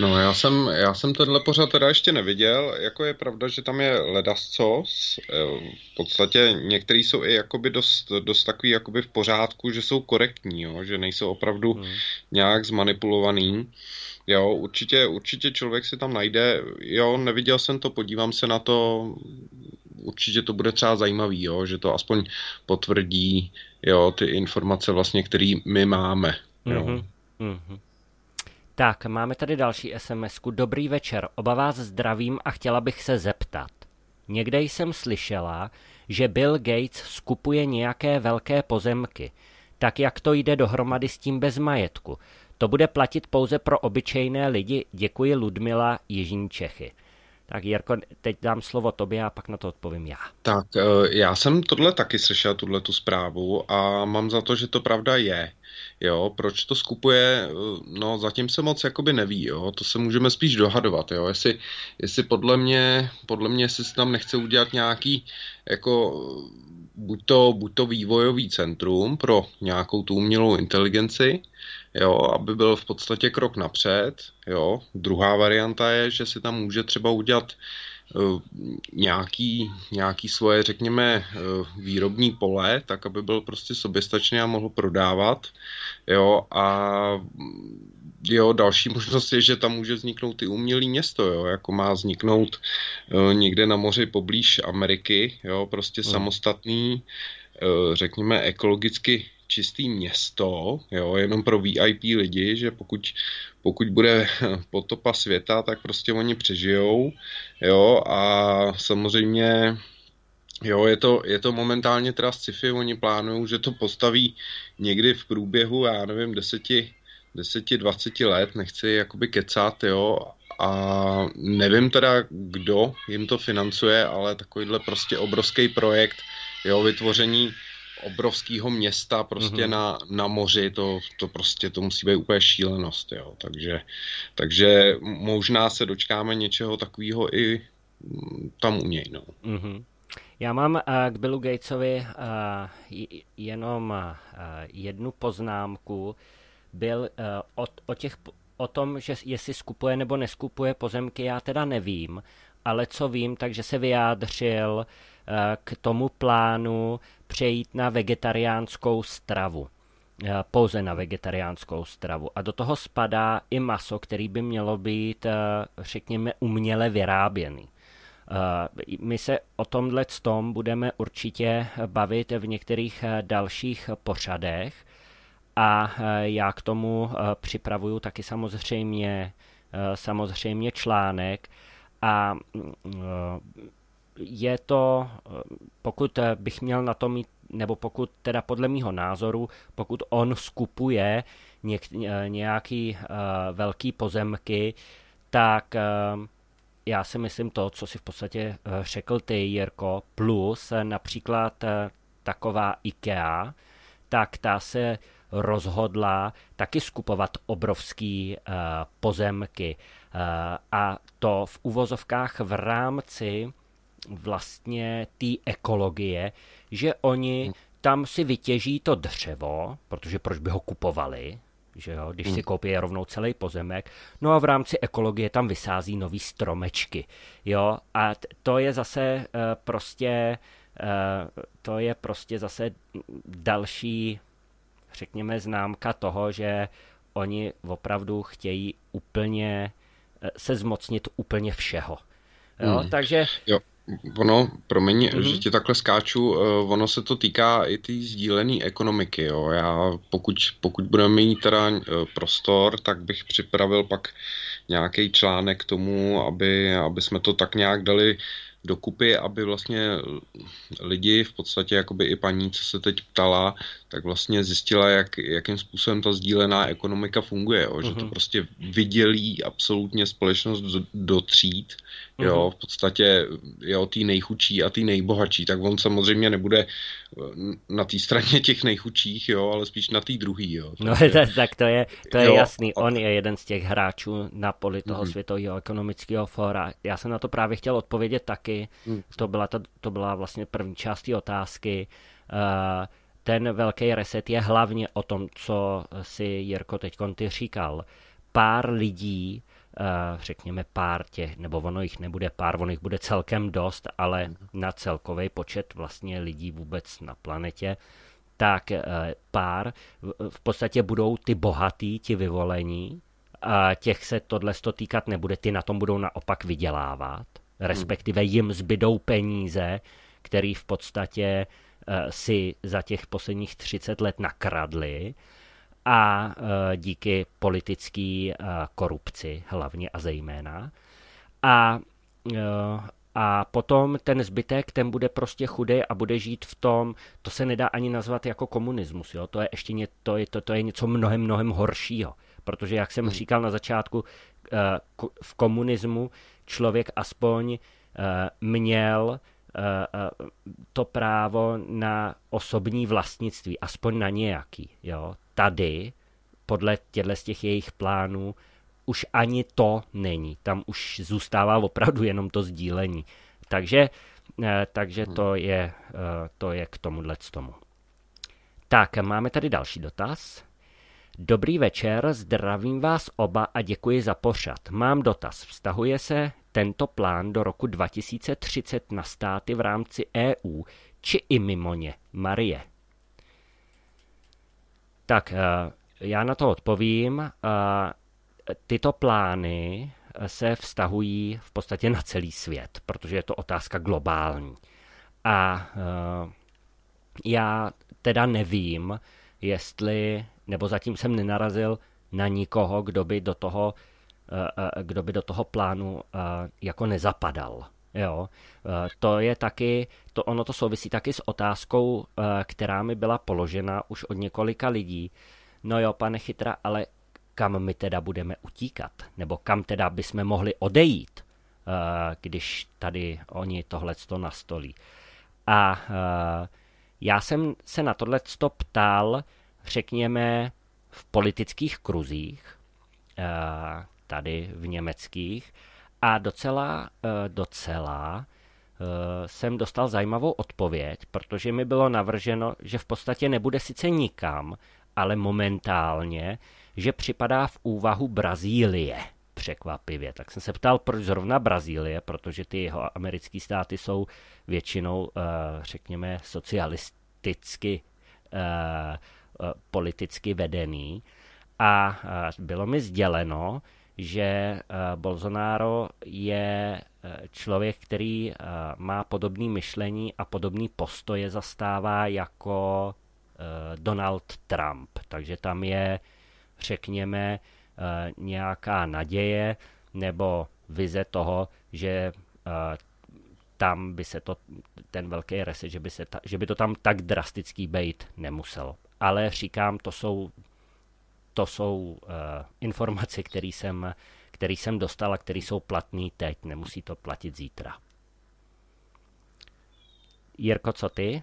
No já jsem, já jsem tenhle pořad teda ještě neviděl, jako je pravda, že tam je ledascos, eh, v podstatě některý jsou i jakoby dost, dost takový jakoby v pořádku, že jsou korektní, jo? že nejsou opravdu hmm. nějak zmanipulovaný. Jo, určitě, určitě člověk si tam najde, jo, neviděl jsem to, podívám se na to, určitě to bude třeba zajímavý, jo, že to aspoň potvrdí, jo, ty informace vlastně, které my máme, jo. hmm hmm tak, máme tady další sms -ku. Dobrý večer, oba vás zdravím a chtěla bych se zeptat. Někde jsem slyšela, že Bill Gates skupuje nějaké velké pozemky. Tak jak to jde dohromady s tím bez majetku? To bude platit pouze pro obyčejné lidi. Děkuji Ludmila, Jižní Čechy. Tak Jirko, teď dám slovo tobě a pak na to odpovím já. Tak eh, já jsem tohle taky slyšel, tuhle tu zprávu a mám za to, že to pravda je. Jo, proč to skupuje, eh, no zatím se moc jakoby neví, jo, to se můžeme spíš dohadovat, jo, jestli, jestli podle mě, podle mě si tam nechce udělat nějaký, jako buď to, buď to vývojový centrum pro nějakou tu umělou inteligenci, jo, aby byl v podstatě krok napřed, jo. Druhá varianta je, že si tam může třeba udělat eh, nějaký, nějaký svoje, řekněme, eh, výrobní pole, tak aby byl prostě soběstačný a mohl prodávat. Jo, a jo, další možnost je, že tam může vzniknout i umělý město, jo, jako má vzniknout eh, někde na moři poblíž Ameriky, jo, prostě hmm. samostatný, řekněme, ekologicky čistý město, jo, jenom pro VIP lidi, že pokud, pokud bude potopa světa, tak prostě oni přežijou, jo, a samozřejmě Jo, je to, je to momentálně teda sci-fi, oni plánují, že to postaví někdy v průběhu, já nevím, deseti, 10-20 let, nechci jakoby kecat, jo, a nevím teda, kdo jim to financuje, ale takovýhle prostě obrovský projekt, jo, vytvoření obrovského města prostě mm-hmm. na, na moři, to, to prostě to musí být úplně šílenost, jo. Takže, takže možná se dočkáme něčeho takového i mm, tam u něj, no. Mm-hmm. Já mám eh, k Billu Gatesovi eh, jenom eh, jednu poznámku. Byl o, o těch o tom, že jestli skupuje nebo neskupuje pozemky, já teda nevím, ale co vím, takže se vyjádřil eh, k tomu plánu přejít na vegetariánskou stravu. Eh, pouze na vegetariánskou stravu. A do toho spadá i maso, který by mělo být, eh, řekněme, uměle vyráběný. My se o tomhle tom budeme určitě bavit v některých dalších pořadech a já k tomu připravuju taky samozřejmě, samozřejmě článek, a eh, je to, eh, pokud eh, bych měl na to mít, nebo pokud teda podle mýho názoru, pokud on skupuje něk, nějaký velký pozemky, tak já si myslím to, co si v podstatě řekl ty, Jirko, plus například taková IKEA, tak ta se rozhodla taky skupovat obrovský pozemky. Eh, a to v uvozovkách v rámci vlastně té ekologie, že oni hmm. tam si vytěží to dřevo, protože proč by ho kupovali, že jo, když si hmm. koupí rovnou celý pozemek, no a v rámci ekologie tam vysází nový stromečky, jo, a to je zase eh, prostě, eh, to je prostě zase další, řekněme, známka toho, že oni opravdu chtějí úplně se zmocnit úplně všeho. Jo, hmm. Takže... Jo. Ono, promiň, mm-hmm. že ti takhle skáču, eh, ono se to týká i té sdílené ekonomiky. Jo. Já pokud, pokud budeme mít teda eh, prostor, tak bych připravil pak nějaký článek k tomu, aby, aby jsme to tak nějak dali dokupy, aby vlastně eh, lidi, v podstatě jakoby i paní, co se teď ptala, tak vlastně zjistila, jak, jakým způsobem ta sdílená ekonomika funguje, jo? že uh-huh. to mhm. prostě vydělí absolutně společnost do, tříd, uh-huh. jo, mhm. v podstatě jo, ty nejchudší a tý nejbohatší, tak on samozřejmě nebude eh, na té straně těch nejchučích, jo, ale spíš na té druhé, jo. no, tak to je, to je jo, jasný, on a... je jeden z těch hráčů na poli toho uh-huh. světového ekonomického fora. Já jsem na to právě chtěl odpovědět taky, uh-huh. to, byla ta, to byla vlastně první část té otázky, uh, ten velký reset je hlavně o tom, co si Jirko teď ty říkal. Pár lidí, eh, řekněme pár těch, nebo ono jich nebude pár, ono jich bude celkem dost, ale na celkový počet vlastně lidí vůbec na planetě, tak eh, pár v podstatě budou ty bohatý, ti vyvolení, a těch se tohle týkat nebude, ty na tom budou naopak vydělávat, respektive jim zbydou peníze, který v podstatě Eh, si za těch posledních 30 let nakradli a eh, díky politické eh, korupci hlavně a zejména. A, a potom ten zbytek, ten bude prostě chudý a bude žít v tom, to se nedá ani nazvat jako komunismus, jo? to je ještě ně, to je, to, to je něco mnohem, mnohem horšího. Protože, jak jsem hmm. říkal na začátku, v komunismu člověk aspoň měl Eh, eh, to právo na osobní vlastnictví, aspoň na nějaký. Jo? Tady, podle těchto z těch jejich plánů, už ani to není. Tam už zůstává opravdu jenom to sdílení. Takže, eh, takže hmm. to, je, to je k tomuhle tomu. Tak, máme tady další dotaz. Dobrý večer, zdravím vás oba a děkuji za pořad. Mám dotaz. Vztahuje se tento plán do roku 2030 na státy v rámci EU či i mimo ně, Marie. Tak, eh, já na to odpovím. Eh, tyto plány eh, se vztahují v podstatě na celý svět, protože je to otázka globální. A já teda nevím, jestli, nebo zatím jsem nenarazil na nikoho, kdo by do toho Eh, eh, kdo by do toho plánu eh, jako nezapadal. Jo, to je taky, to ono to souvisí taky s otázkou, která mi byla položena už od několika lidí. No jo, pane Chytra, ale kam my teda budeme utíkat? Nebo kam teda bychom mohli odejít, když tady oni tohleto nastolí? A já jsem se na tohleto ptal, řekněme, v politických kruzích, tady v německých. A docela, eh, docela eh, jsem dostal zajímavou odpověď, protože mi bylo navrženo, že v podstatě nebude sice nikam, ale momentálně, že připadá v úvahu Brazílie. Překvapivě. Tak jsem se ptal, proč zrovna Brazílie, protože ty jeho americké státy jsou většinou, eh, řekněme, socialisticky politicky vedený. A bylo mi sděleno, že eh, Bolsonaro je eh, člověk, který eh, má podobné myšlení a podobný postoje zastává jako Donald Trump. Takže tam je, řekněme, nějaká naděje nebo vize toho, že tam by se to, ten velký reset, že by, se ta, že by to tam tak drastický být nemuselo. Ale říkám, to jsou to jsou eh, informace, které jsem, který jsem dostal a které jsou platné teď, nemusí to platit zítra. Jirko, co ty?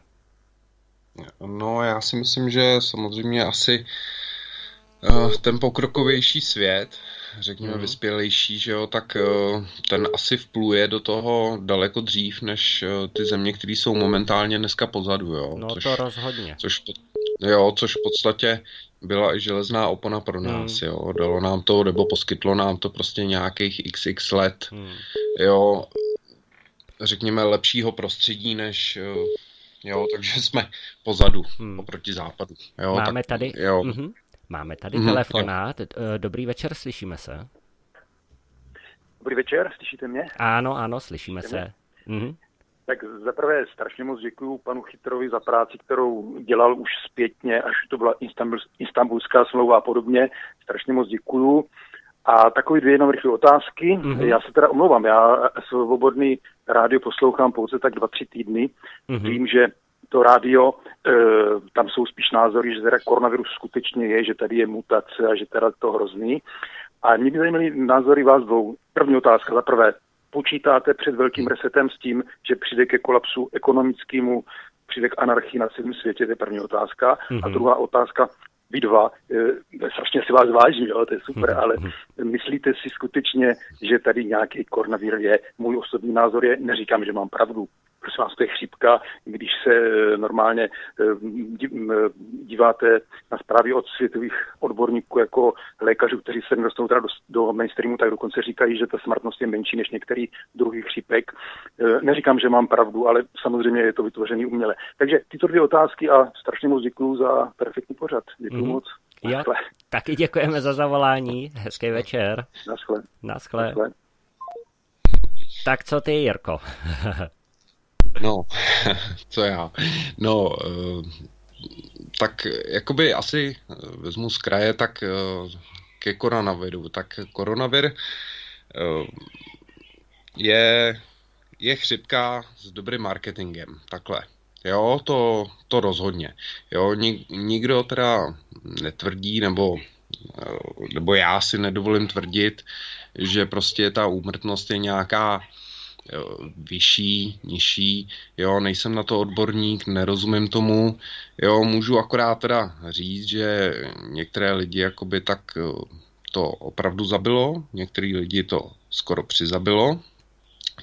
No, já si myslím, že samozřejmě asi Eh, ten pokrokovější svět, řekněme mm. vyspělejší, že jo, tak eh, ten asi vpluje do toho daleko dřív, než eh, ty země, které jsou momentálně dneska pozadu, jo. No což, to rozhodně. Což, jo, což v podstatě byla i železná opona pro hmm. nás, mm. jo. Dalo nám to, nebo poskytlo nám to prostě nějakých xx let, mm. jo, řekněme lepšího prostředí, než jo, takže jsme pozadu hmm. oproti západu. Jo, Máme tak, tady. Jo. Mm-hmm. Máme tady hmm, telefonát. Eh, dobrý večer, slyšíme se. Dobrý večer, slyšíte mě? Ano, ano, slyšíme slyšíte se. Mm-hmm. Tak zaprvé strašně moc děkuji panu Chytrovi za práci, kterou dělal už zpětně, až to byla Istanbul, istambulská smlouva a podobně. Strašně moc děkuju. A takový dvě jenom rychlé otázky. Mm-hmm. Já se teda omlouvám, já svobodný rádio poslouchám pouze tak dva, tři týdny. Mm-hmm. Vím, že to rádio, e, tam jsou spíš názory, že teda koronavirus skutečně je, že tady je mutace a že teda to hrozný. A mě by zajímaly názory vás dvou. První otázka, za prvé, počítáte před velkým resetem s tím, že přijde ke kolapsu ekonomickému, přijde k anarchii na celém světě, to je první otázka. Mm-hmm. A mhm. druhá otázka, vy dva, e, strašně si vás vážím, jo, to je super, mhm. ale mhm. myslíte si skutečně, že tady nějaký koronavir je? Můj osobní názor je, neříkám, že mám pravdu, prosím vás, to je chřipka, když se e, normálně e, e, díváte na zprávy od světových odborníků jako lékařů, kteří se nedostanou teda do, do mainstreamu, tak dokonce říkají, že ta smrtnost je menší než některý druhý chřipek. Neříkám, že mám pravdu, ale samozřejmě je to vytvořený uměle. Takže tyto dvě otázky a strašně moc děkuju za perfektní pořad. Děkuji mm-hmm. moc. Jo, taky děkujeme za zavolání. Hezký večer. Naschle. Naschle. Naschle. Tak co ty, Jirko? No, co já? No, eh, tak jakoby asi eh, vezmu z kraje, tak eh, ke koronaviru. Tak koronavir je, je chřipka s dobrým marketingem, takhle. Jo, to, to rozhodně. Jo, nik, nikdo teda netvrdí, nebo, nebo já si nedovolím tvrdit, že prostě ta úmrtnost je nějaká vyšší, nižší, jo, nejsem na to odborník, nerozumím tomu, jo, můžu akorát teda říct, že některé lidi jakoby tak eh, to opravdu zabilo, některý lidi to skoro přizabilo,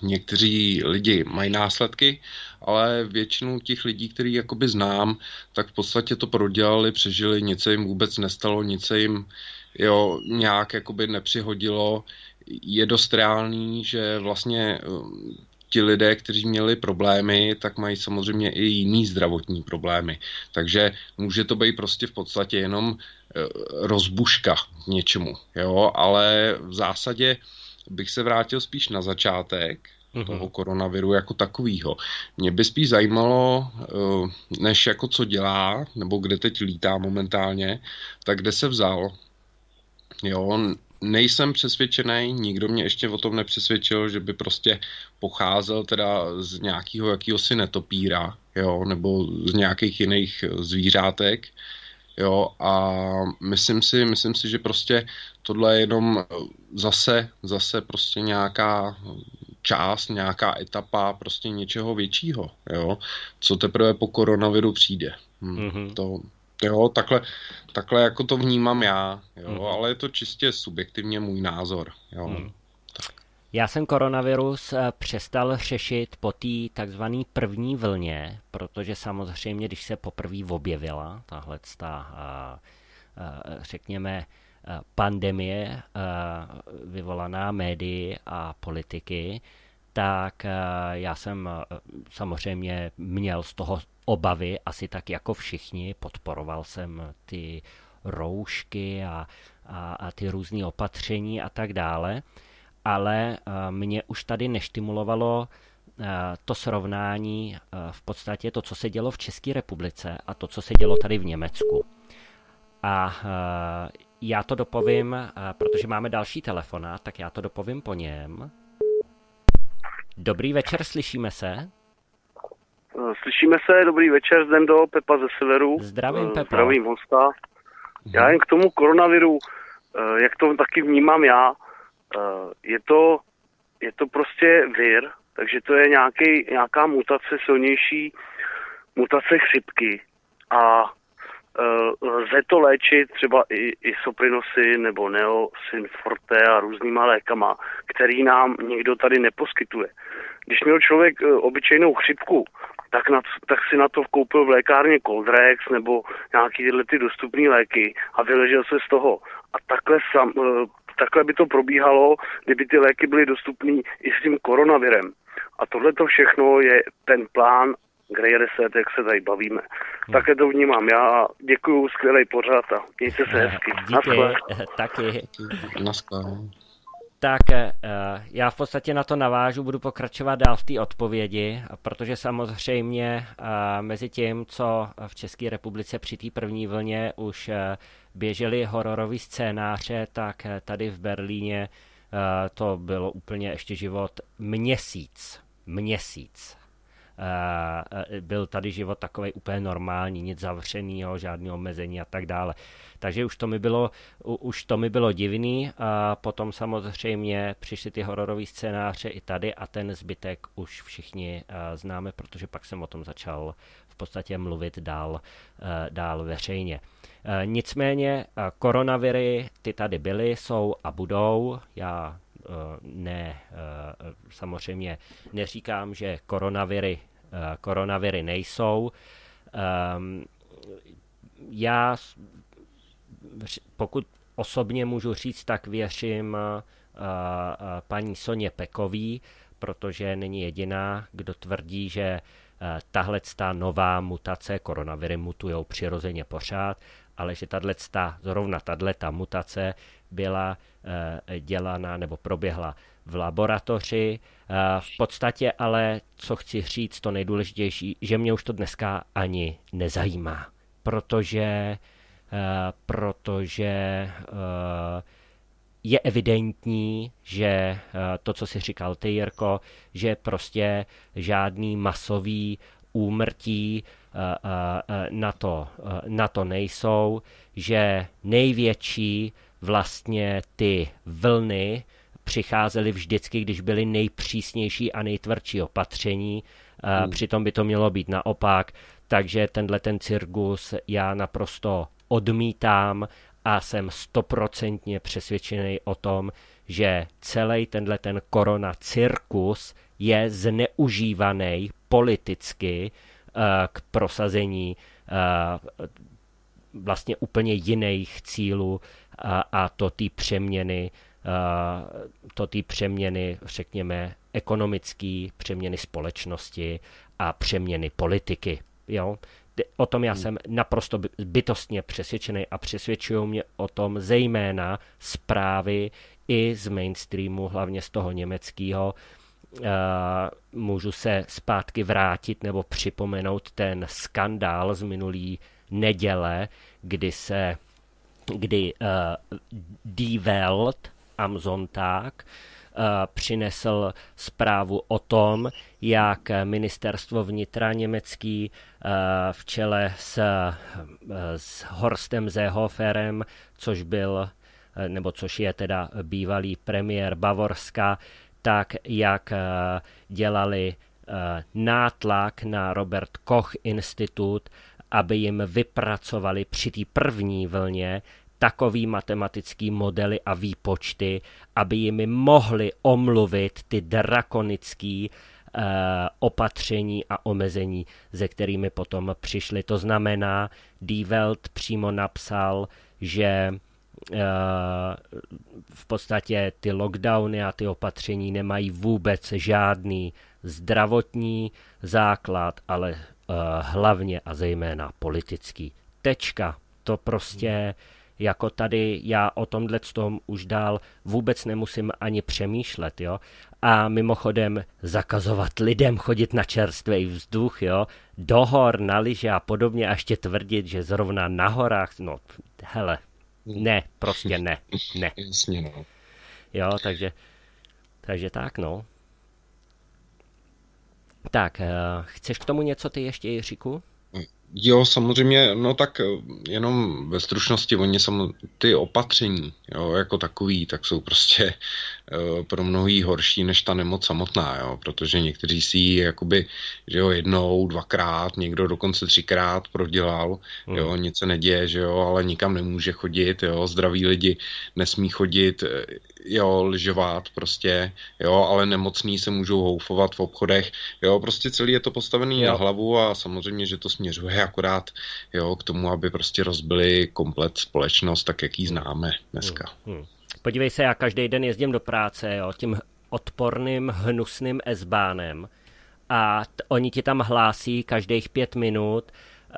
Někteří lidi mají následky, ale většinu těch lidí, který jakoby znám, tak v podstatě to prodělali, přežili, nic se jim vůbec nestalo, nic se jim jo, nějak jakoby nepřihodilo, je dost reálný, že vlastně um, ti lidé, kteří měli problémy, tak mají samozřejmě i jiný zdravotní problémy. Takže může to být prostě v podstatě jenom uh, rozbuška něčemu, jo, ale v zásadě bych se vrátil spíš na začátek mhm. toho koronaviru jako takového. Mě by spíš zajímalo, uh, než jako co dělá, nebo kde teď lítá momentálně, tak kde se vzal. Jo, nejsem přesvědčený, nikdo mě ještě o tom nepřesvědčil, že by prostě pocházel teda z nějakého jakýhosi netopíra, jo, nebo z nějakých jiných zvířátek, jo, a myslím si, myslím si, že prostě tohle je jenom eh, zase, zase prostě nějaká část, nějaká etapa prostě něčeho většího, jo, co teprve po koronaviru přijde. Hm, mm-hmm. To Jo, takhle, takhle jako to vnímám já, jo, mm. ale je to čistě subjektivně můj názor. Jo. Mm. Já jsem koronavirus eh, přestal řešit po té takzvané první vlně, protože samozřejmě, když se poprvé objevila tahle ta, eh, eh, řekněme, pandemie vyvolaná médií a politiky, tak eh, já jsem eh, samozřejmě měl z toho obavy, asi tak jako všichni, podporoval jsem ty roušky a, a, a ty různé opatření a tak dále, ale eh, mě už tady neštimulovalo to srovnání v podstatě to, co se dělo v České republice a to, co se dělo tady v Německu. A já to dopovím, protože máme další telefona, tak já to dopovím po něm. Dobrý večer, slyšíme se. Slyšíme se, dobrý večer, zde do Pepa ze severu. Zdravím, eh, Pepa. Zdravím hosta. Mhm. Já jen k tomu koronaviru, eh, jak to taky vnímám já, eh, je to, je to prostě vir, takže to je nějaký, nějaká mutace silnější, mutace chřipky. A Eh, lze to léčit třeba i isoprinosy nebo neosinforte a různýma lékama, který nám někdo tady neposkytuje. Když měl člověk eh, obyčejnou chřipku, tak, na, tak si na to koupil v lékárně Coldrex nebo nějaký tyhle ty dostupné léky a vyležel se z toho. A takhle, sam, eh, takhle by to probíhalo, kdyby ty léky byly dostupné i s tím koronavirem. A tohle to všechno je ten plán Grey Reset, jak se tady bavíme. Hmm. Také to vnímám já a děkuju, skvělej pořád a mějte se eh, hezky. Díky, eh, taky. Tak eh, já v podstatě na to navážu, budu pokračovat dál v té odpovědi, protože samozřejmě mezi tím, co v České republice při té první vlně už běžely hororové scénáře, tak tady v Berlíně to bylo úplně ještě život měsíc. Měsíc. Eh, byl tady život takový úplně normální, nic zavřeného, žádné omezení a tak dále. Takže už to mi bylo, už to mi bylo divný a potom samozřejmě přišly ty hororové scénáře i tady a ten zbytek už všichni eh, známe, protože pak jsem o tom začal v podstatě mluvit dál, eh, dál veřejně. Nicméně koronaviry, ty tady byly, jsou a budou. Já ne, samozřejmě neříkám, že koronaviry Eh, koronaviry nejsou. Ehm, já, pokud osobně můžu říct, tak věřím eh, eh, paní Soně Pekový, protože není jediná, kdo tvrdí, že tahle nová mutace, koronaviry mutují přirozeně pořád, ale že tahle zrovna tahle mutace byla dělána nebo proběhla v laboratoři, Eh, v podstatě ale, co chci říct, to nejdůležitější, že mě už to dneska ani nezajímá, protože, eh, protože eh, je evidentní, že to, co si říkal ty, Jirko, že prostě žádný masový úmrtí na to, na to nejsou, že největší vlastně ty vlny přicházely vždycky, když byly nejpřísnější a nejtvrdší opatření. Hmm. Přitom by to mělo být naopak. Takže tenhle ten cirkus já naprosto odmítám a jsem stoprocentně přesvědčený o tom, že celý tenhle ten korona cirkus je zneužívaný politicky e, k prosazení e, vlastně úplně jiných cílů a, a to ty přeměny Eh, to ty přeměny, řekněme, ekonomické, přeměny společnosti a přeměny politiky. Jo? O tom já hmm. jsem naprosto bytostně přesvědčený a přesvědčují mě o tom zejména zprávy i z mainstreamu, hlavně z toho německého. Eh, můžu se zpátky vrátit nebo připomenout ten skandál z minulý neděle, kdy se kdy uh, Die Welt, Amzonták eh, přinesl zprávu o tom, jak ministerstvo vnitra německý eh, v čele s, eh, s Horstem Zehoferem, což byl nebo což je teda bývalý premiér Bavorska, tak jak dělali nátlak na Robert Koch institut, aby jim vypracovali při té první vlně takový matematický modely a výpočty, aby jimi mohli omluvit ty drakonický eh, opatření a omezení, ze kterými potom přišli. To znamená, Die Welt přímo napsal, že eh, v podstatě ty lockdowny a ty opatření nemají vůbec žádný zdravotní základ, ale eh, hlavně a zejména politický. Tečka. To prostě hmm jako tady já o tomhle tom už dál vůbec nemusím ani přemýšlet, jo. A mimochodem zakazovat lidem chodit na čerstvý vzduch, jo, do hor, na liže a podobně a ještě tvrdit, že zrovna na horách, no hele, ne, prostě ne, ne. Jasně, no. Jo, takže, takže tak, no. Tak, eh, chceš k tomu něco ty ještě, Jiříku? Jo, samozřejmě, no tak eh, jenom ve stručnosti, oni sam, ty opatření, jo, jako takový, tak jsou prostě Eh, pro mnohý horší než ta nemoc samotná, jo? protože někteří si ji jakoby, že jo, jednou, dvakrát, někdo dokonce třikrát prodělal, jo, hmm. jo, nic se neděje, že jo, ale nikam nemůže chodit, jo, zdraví lidi nesmí chodit, eh, jo, lžovat prostě, jo, ale nemocní se můžou houfovat v obchodech, jo, prostě celý je to postavený jo. na hlavu a samozřejmě, že to směřuje akorát, jo, k tomu, aby prostě rozbili komplet společnost, tak jak ji známe hmm. dneska. Hmm. Hmm podívej se, já každý den jezdím do práce, jo, tím odporným, hnusným esbánem a t- oni ti tam hlásí každých pět minut,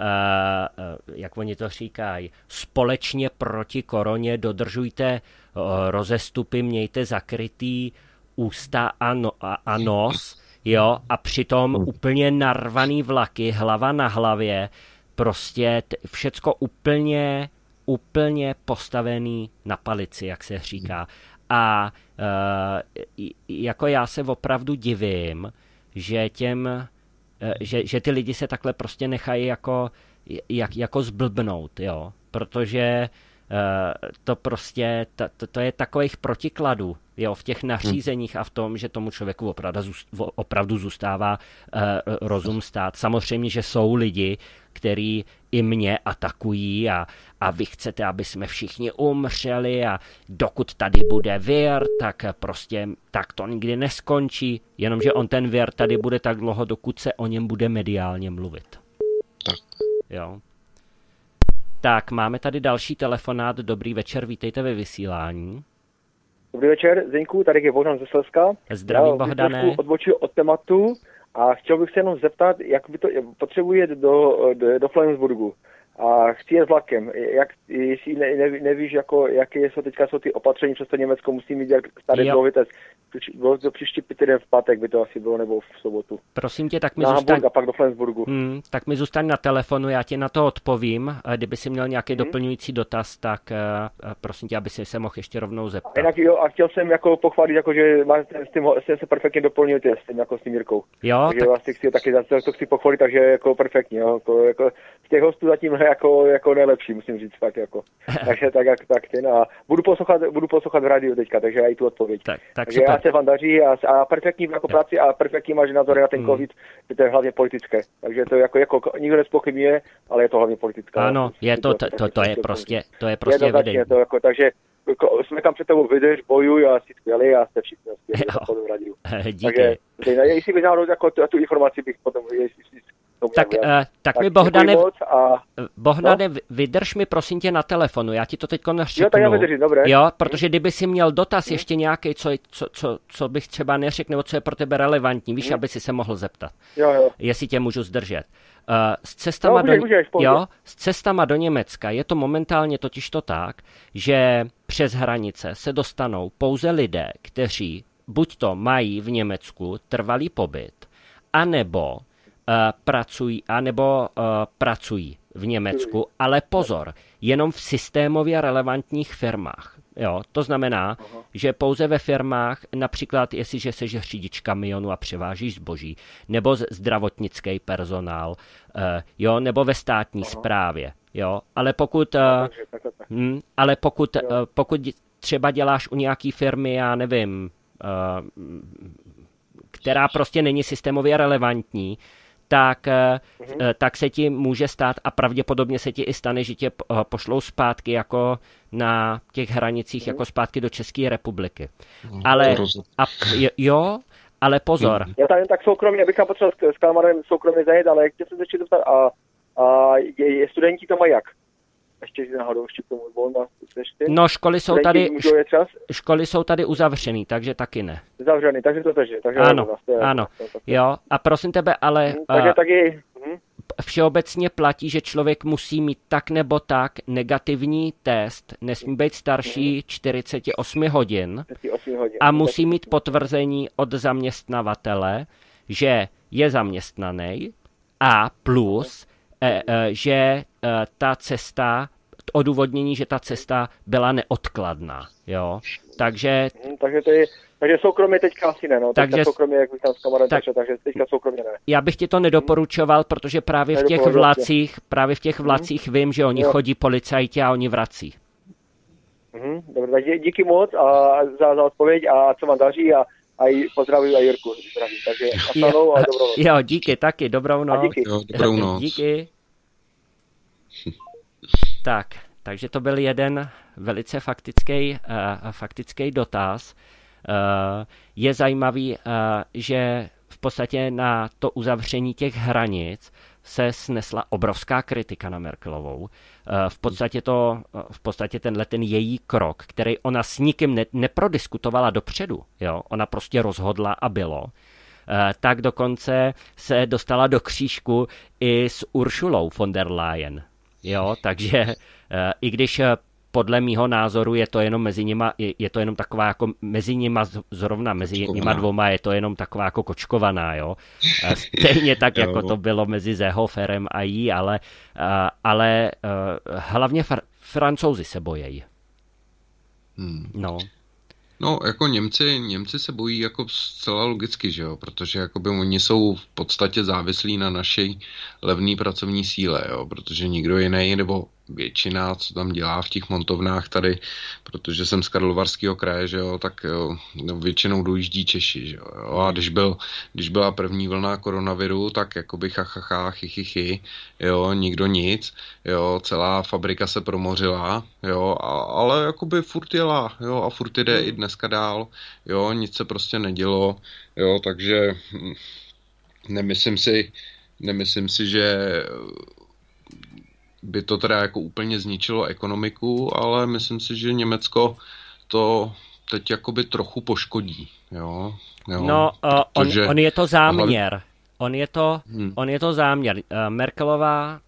Uh, jak oni to říkají, společně proti koroně dodržujte uh, rozestupy, mějte zakrytý ústa a, no, a, a nos, jo, a přitom úplně narvaný vlaky, hlava na hlavě, prostě t- všecko úplně úplně postavený na palici, jak se říká. A uh, jako já se opravdu divím, že těm, uh, že, že ty lidi se takhle prostě nechají jako, jak, jako zblbnout, jo. Protože uh, to prostě, to, to, to je takových protikladů, jo, v těch nařízeních a v tom, že tomu člověku opravdu, opravdu zůstává uh, rozum stát. Samozřejmě, že jsou lidi, který i mě atakují a, a vy chcete, aby jsme všichni umřeli a dokud tady bude věr, tak prostě tak to nikdy neskončí, jenomže on ten věr tady bude tak dlouho, dokud se o něm bude mediálně mluvit. Tak. Jo. Tak, máme tady další telefonát. Dobrý večer, vítejte ve vysílání. Dobrý večer, Zinku, tady je Bohdan ze Slezska. Zdravím, Já, Bohdane. odbočil od tématu. A chtěl bych se jenom zeptat, jak by to potřebuje do, do, do Flensburgu a chci je vlakem. Jak, jestli ne, ne, nevíš, jako, jaké jsou teďka jsou ty opatření přes to Německo, musí mít jak tady jo. dlouhý test. Bylo to příští týden v pátek by to asi bylo, nebo v sobotu. Prosím tě, tak mi na zůstaň... a pak do Flensburgu. Hmm, tak mi zůstaň na telefonu, já ti na to odpovím. Kdyby si měl nějaký hmm. doplňující dotaz, tak eh, eh, prosím tě, aby si se mohl ještě rovnou zeptat. A jinak jo, a chtěl jsem jako pochválit, jako, že máš s tím, jsem se perfektně doplnil tě, s tím, jako s tím Jirkou. Jo, takže tak... vlastně chci taky, to chci pochválit, takže jako perfektně. jako, jako, z těch hostů zatím jako, jako nejlepší, musím říct tak jako. takže tak, jak, tak ten no a budu poslouchat, budu poslouchat v rádiu teďka, takže já i tu odpověď. Tak, tak takže super. já se vám daří a, a perfektní jako tak. práci a perfektní máš názory na ten mm. covid, mm. to je hlavně politické. Takže to jako, jako nikdo nespochybňuje, ale je to hlavně politické. Ano, je to, to, to, to je prostě, to je prostě je To to jako, takže jako, jsme tam před tebou vydeš, bojuj a jsi skvělý a jste všichni skvělí. Jako Díky. Takže, jestli by náhodou jako tu, tu informaci bych potom, jestli, tak, eh, tak, tak mi Bohdane, a, Bohdane no? vydrž mi prosím tě na telefonu, já ti to teď řeknu. Jo, tak já vydržím, dobré. Jo, mhm. protože kdyby si měl dotaz hmm. ještě nějaký, co, co, co, co bych třeba neřekl, nebo co je pro tebe relevantní, víš, hmm. aby si se mohl zeptat, jo, jo. jestli tě můžu zdržet. Uh, s, cestama no, do, můžeš, jo, s cestama do Německa je to momentálně totiž to tak, že přes hranice se dostanou pouze lidé, kteří buď to mají v Německu trvalý pobyt, anebo Eh, pracují, anebo eh, pracují v Německu, ale pozor, jenom v systémově relevantních firmách. Jo, to znamená, Aha. že pouze ve firmách, například jestliže seš řidič kamionu a převážíš zboží, nebo zdravotnický personál, eh, jo, nebo ve státní Aha. správě, jo, ale pokud, no, takže, tak, tak. Hm, ale pokud, pokud třeba děláš u nějaký firmy, já nevím, která prostě není systémově relevantní, tak, mm-hmm. tak se ti může stát a pravděpodobně se ti i stane, že tě eh, pošlou zpátky jako na těch hranicích, mm-hmm. jako zpátky do České republiky. Mm, ale a, jo, ale pozor. Já tam jen tak soukromě, abych tam potřeboval s, s soukromě zajet, ale chtěl jsem se ještě zeptat, a, a je, je studenti to mají jak? ještě, že náhodou ještě tomu volnost ještě. No, školy jsou tady, čas. školy jsou tady uzavřený, takže taky ne. Zavřený, takže to takže. Takže ano, vlastně, ano. Vlastně. Jo, a prosím tebe, ale... Hmm, takže uh, taky... Mhm. Všeobecně platí, že člověk musí mít tak nebo tak negativní test, nesmí být starší 48 mhm. hodin a musí mít potvrzení od zaměstnavatele, že je zaměstnaný a plus Eh, eh, že eh, ta cesta, odůvodnění, že ta cesta byla neodkladná. Jo? Takže... Hmm, takže to je, takže soukromě teďka asi ne, no. Takže, teďka soukromě, jak už tam s kamarádem tak, takže teďka soukromě ne. Já bych ti to nedoporučoval, protože právě v těch vlastně. vlacích, právě v těch mhm. vlacích hmm. vím, že oni jo. chodí policajti a oni vrací. Hmm, dobře, takže díky moc a za, za odpověď a co vám daří a a pozdravuju a Jirku, zdravím. Takže jo, a dobrou noc. Jo, díky taky, dobrou noc. A díky. Jo, dobrou noc. Díky. tak, takže to byl jeden velice faktický, uh, faktický dotaz. Uh, je zajímavý, uh, že v podstatě na to uzavření těch hranic se snesla obrovská kritika na Merkelovou. Eh, v podstatě, to, eh, v podstatě tenhle ten její krok, který ona s nikým ne, neprodiskutovala dopředu, jo? ona prostě rozhodla a bylo, eh, tak dokonce se dostala do křížku i s Uršulou von der Leyen. Jo, takže i když podle mýho názoru je to jenom mezi nima, je, je to jenom taková jako mezi nima zrovna, mezi kočkovaná. nima dvoma je to jenom taková jako kočkovaná, jo. Stejně tak, jo. jako to bylo mezi Zehoferem a jí, ale, ale e, hlavně fr- francouzi se bojejí. Hmm. No. No, jako Němci, Němci se bojí jako zcela logicky, že jo, protože jakoby oni jsou v podstatě závislí na naší levné pracovní síle, jo, protože nikdo jiný, nebo většina, co tam dělá v těch montovnách tady, protože jsem z Karlovarského kraje, že jo, tak jo, no, většinou dojíždí Češi, že jo. A když, byl, když byla první vlna koronaviru, tak jakoby chachachá, chychychy, jo, nikdo nic, jo, celá fabrika se promořila, jo, a, ale jakoby furt jela, jo, a furt jde i dneska dál, jo, nic se prostě nedělo, jo, takže hm, nemyslím si, nemyslím si, že by to teda jako úplně zničilo ekonomiku, ale myslím si, že Německo to teď jakoby trochu poškodí. Jo? Jo? No, uh, eh, Protože... on, on je to záměr. On je to, hmm. on je to záměr. Uh, Merkelová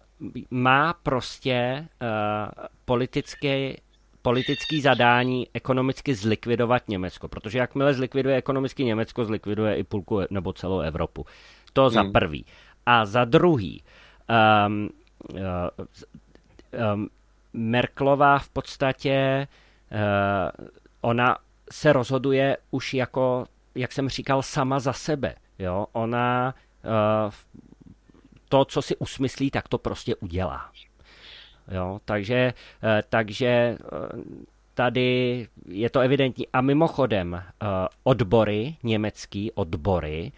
má prostě uh, politické politický zadání ekonomicky zlikvidovat Německo, protože jakmile zlikviduje ekonomicky Německo, zlikviduje i půlku e- nebo celou Evropu. To za hmm. prvý. A za druhý, um, um, Merklová v podstatě, uh, ona se rozhoduje už jako, jak jsem říkal, sama za sebe. Jo? Ona uh, to, co si usmyslí, tak to prostě udělá. Jo? Takže, uh, takže tady je to evidentní. A mimochodem, odbory, německý odbory,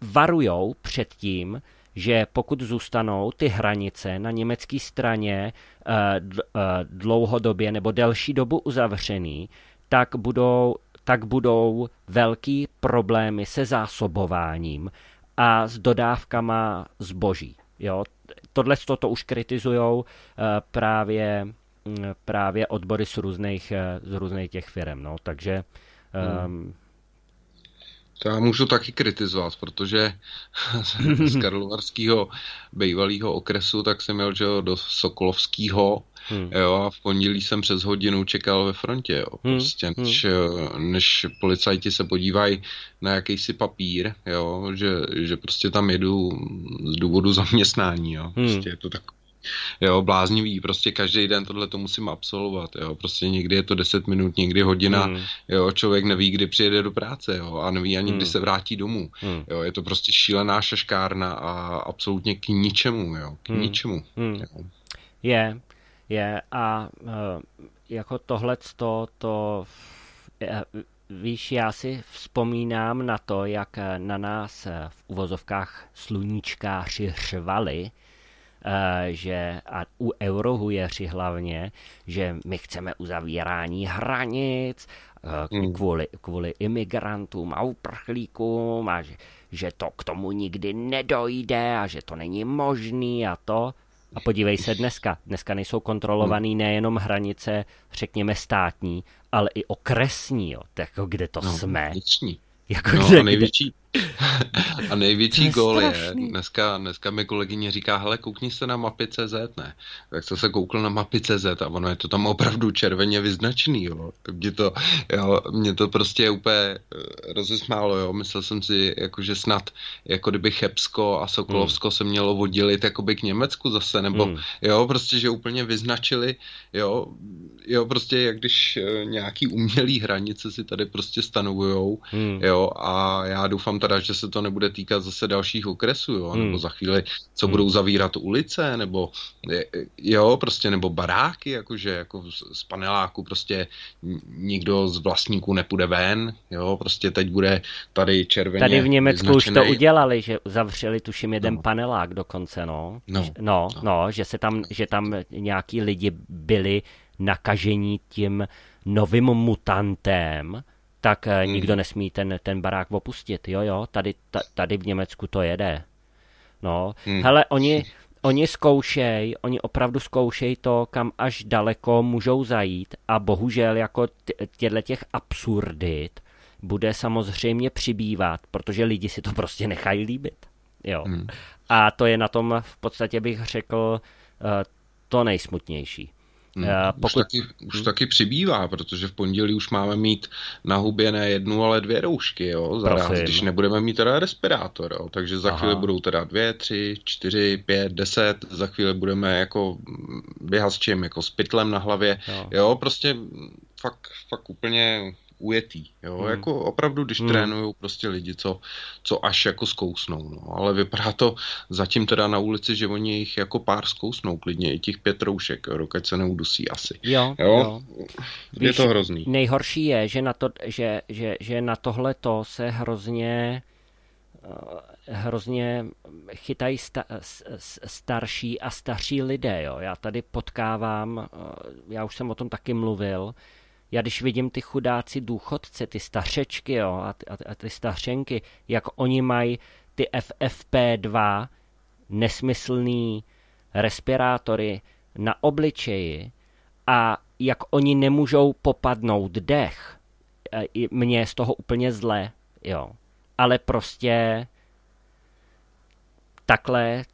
varujou před tím, že pokud zůstanou ty hranice na německé straně eh, eh, dlouhodobě nebo delší dobu uzavřený, tak budou, tak budou velký problémy se zásobováním a s dodávkama zboží. Jo? Tohle to už kritizují eh, právě, mm, právě odbory z různých, z různých těch firm. No? Takže hmm. um, to já můžu taky kritizovat, protože z Karlovarského bývalého okresu tak jsem jel že do Sokolovského hmm. jo, a v pondělí jsem přes hodinu čekal ve frontě. Jo. Hmm, prostě, hmm. než, než policajti se podívají na jakýsi papír, jo, že, že prostě tam jedu z důvodu zaměstnání. Jo. Hmm. Prostě hmm. je to tak, Jo, bláznivý, prostě každý den tohle to musím absolvovat, jo, prostě někdy je to 10 minut, někdy hodina, mm. jo, člověk neví, kdy přijede do práce, jo, a neví ani, mm. kdy hmm. se vrátí domů, mm. jo, je to prostě šílená šaškárna a absolutně k ničemu, jo, k mm. ničemu, hmm. Jo. Je, je a eh, jako tohle to, to eh, víš, já si vzpomínám na to, jak eh, na nás v uvozovkách sluníčkáři řvali, Eh, že a u eurohujeři hlavně, že my chceme uzavírání hranic eh, hmm. kvůli, kvůli imigrantům a uprchlíkům a že, že to k tomu nikdy nedojde a že to není možný a to. A podívej se dneska. Dneska nejsou kontrolovaný hmm. nejenom hranice, řekněme, státní, ale i okresní, jo. Tak jako kde to no, jsme. Větší. Jako no, kde, největší, a největší je gól je, dneska, dneska mi kolegyně říká, hele, koukni se na mapy CZ, ne? Tak jsem se koukl na mapy CZ a ono je to tam opravdu červeně vyznačený, jo. Mě to, jo, mě to prostě úplně eh, rozesmálo, jo. Myslel jsem si, jako, že snad, jako kdyby Chebsko a Sokolovsko hmm. se mělo oddělit jakoby k Německu zase, nebo, hmm. jo, prostě, že úplně vyznačili, jo, jo, prostě, jak když eh, nějaký umělý hranice si tady prostě stanovujou, hmm. jo, a já doufám teda, že se to nebude týkat zase dalších okresů, jo, hmm. nebo za chvíli, co hmm. budou zavírat ulice, nebo jo, prostě, nebo baráky, jakože jako z paneláku prostě nikdo z vlastníků nepůjde ven, jo, prostě teď bude tady červeně Tady v Německu vyznačený. už to udělali, že zavřeli tuším jeden no. panelák dokonce, no. No. No, no. no, že se tam, že tam nějaký lidi byli nakažení tím novým mutantem, tak eh, hmm. nikdo nesmí ten, ten barák opustit. Jo, jo, tady, tady v Německu to jede. No, hmm. hele, oni, oni zkoušej, oni opravdu zkoušej to, kam až daleko můžou zajít a bohužel jako těhle těch absurdit bude samozřejmě přibývat, protože lidi si to prostě nechají líbit. Jo. Hmm. A to je na tom v podstatě bych řekl eh, to nejsmutnější. Hmm. Pokud... Už, taky, už hmm. taky přibývá, protože v pondělí už máme mít ne jednu, ale dvě roušky, jo, za když nebudeme mít teda respirátor, jo, takže za Aha. chvíli budou teda dvě, tři, čtyři, pět, deset, za chvíli budeme jako běhat s čím, jako s pytlem na hlavě, jo, jo prostě fakt, fakt úplně ujetý. Jo? Hmm. Jako opravdu, když hmm. trénují prostě lidi, co, co až jako zkousnou. No. Ale vypadá to zatím teda na ulici, že oni jich jako pár zkousnou klidně, i těch pět roušek, jo? dokud se neudusí asi. Jo, jo? jo. Je Víš, to hrozný. Nejhorší je, že na, to, že, že, že na tohle to se hrozně eh, hrozně chytají sta, starší a starší lidé. Jo. Já tady potkávám, eh, já už jsem o tom taky mluvil, já když vidím ty chudáci důchodce, ty stařečky jo, a, ty, a ty stařenky, jak oni mají ty FFP2 nesmyslný respirátory na obličeji a jak oni nemůžou popadnout dech. E, mně je z toho úplně zle, jo. Ale prostě takhle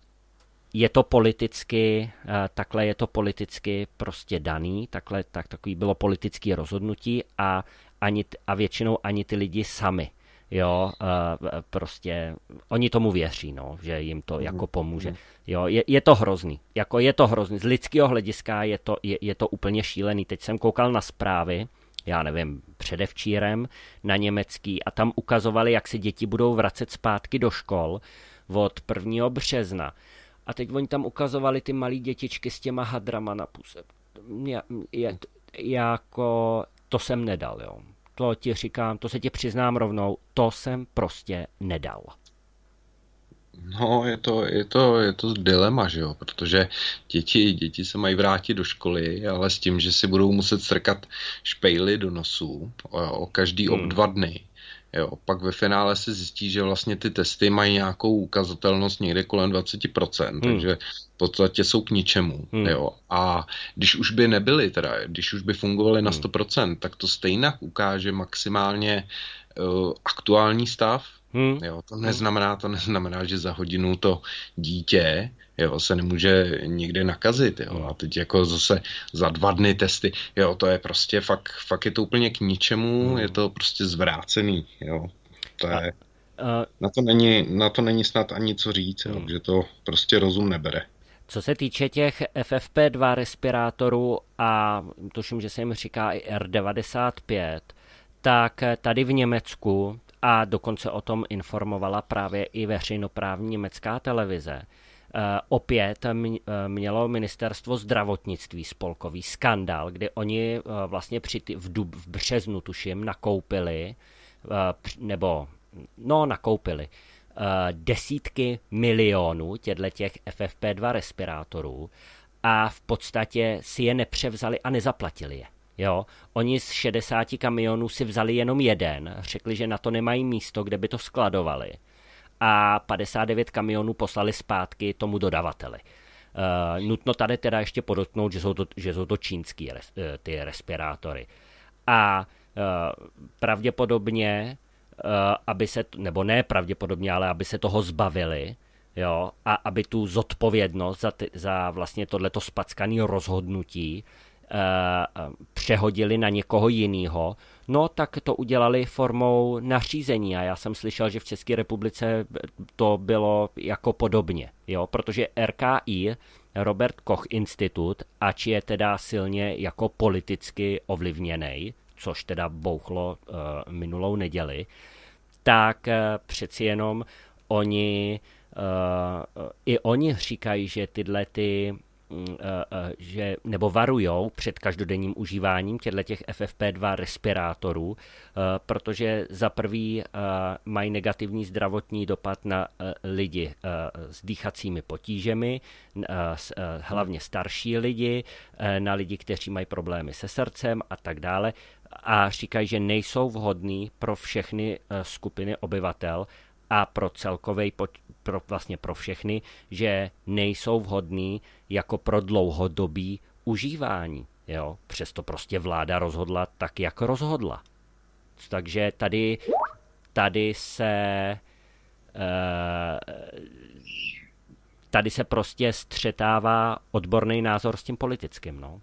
je to politicky, eh, takhle je to politicky prostě daný, takhle, tak, takový bylo politické rozhodnutí a, ani, a většinou ani ty lidi sami jo, eh, eh, prostě oni tomu věří, no, že jim to jako mhm. pomůže. Mhm. Jo, je, je to hrozný, jako je to hrozný, z lidského hlediska je to, je, je to úplně šílený. Teď jsem koukal na zprávy, já nevím, předevčírem na německý a tam ukazovali, jak se děti budou vracet zpátky do škol od 1. března a teď oni tam ukazovali ty malé dětičky s těma hadrama na puse. Já, já, jako to jsem nedal, jo. To ti říkám, to se ti přiznám rovnou, to jsem prostě nedal. No, je to, je to, je to dilema, že jo, protože děti, děti se mají vrátit do školy, ale s tím, že si budou muset srkat špejly do nosů o, o každý hmm. ob dva dny, Jo, pak ve finále se zjistí, že vlastně ty testy mají nějakou ukazatelnost někde kolem 20%, hmm. takže v podstatě jsou k ničemu. Hmm. Jo. A když už by nebyly, teda, když už by fungovaly na 100%, hmm. tak to stejně ukáže maximálně uh, aktuální stav. Hmm. Jo, to neznamená, to neznamená, že za hodinu to dítě jo, se nemůže nikdy nakazit, jo, a teď jako zase za dva dny testy, jo, to je prostě fakt, fakt je to úplně k ničemu, mm. je to prostě zvrácený, jo, to a, je, a, na, to není, na to není snad ani co říct, mm. jo, hmm. že to prostě rozum nebere. Co se týče těch FFP2 respirátorů a tuším, že se jim říká i R95, tak tady v Německu a dokonce o tom informovala právě i veřejnoprávní německá televize, Eh, opět eh, mělo ministerstvo zdravotnictví spolkový skandál, kdy oni eh, vlastně při ty, v, dub, v březnu, tuším, nakoupili, nebo no, nakoupili desítky milionů těch FFP2 respirátorů a v podstatě si je nepřevzali a nezaplatili je. Jo, oni z 60 kamionů si vzali jenom jeden, řekli, že na to nemají místo, kde by to skladovali a 59 kamionů poslali zpátky tomu dodavateli. Uh, nutno tady teda ještě podotknout, že jsou to, že jsou to čínský res, eh, ty respirátory. A uh, pravděpodobně, uh, aby se, nebo ne pravděpodobně, ale aby se toho zbavili, jo, a aby tu zodpovědnost za, ty, za vlastně tohleto spackané rozhodnutí uh, přehodili na někoho jiného, No, tak to udělali formou nařízení a já jsem slyšel, že v České republice to bylo jako podobně, jo, protože RKI, Robert Koch Institut, ač je teda silně jako politicky ovlivněný, což teda bouchlo uh, minulou neděli, tak uh, přeci jenom oni, uh, i oni říkají, že tyhle ty Mm, eh, eh, že, nebo varujou před každodenním užíváním těch FFP2 respirátorů, eh, protože za prvý mají negativní zdravotní dopad na lidi s dýchacími potížemi, hlavně starší lidi, na lidi, kteří mají problémy se srdcem a tak dále a říkají, že nejsou vhodný pro všechny skupiny obyvatel a pro celkový, pro, vlastně pro všechny, že nejsou vhodný jako pro dlouhodobý užívání. Jo? Přesto prostě vláda rozhodla tak, jak rozhodla. Takže tady, tady se eh, tady se prostě střetává odborný názor s tím politickým. No.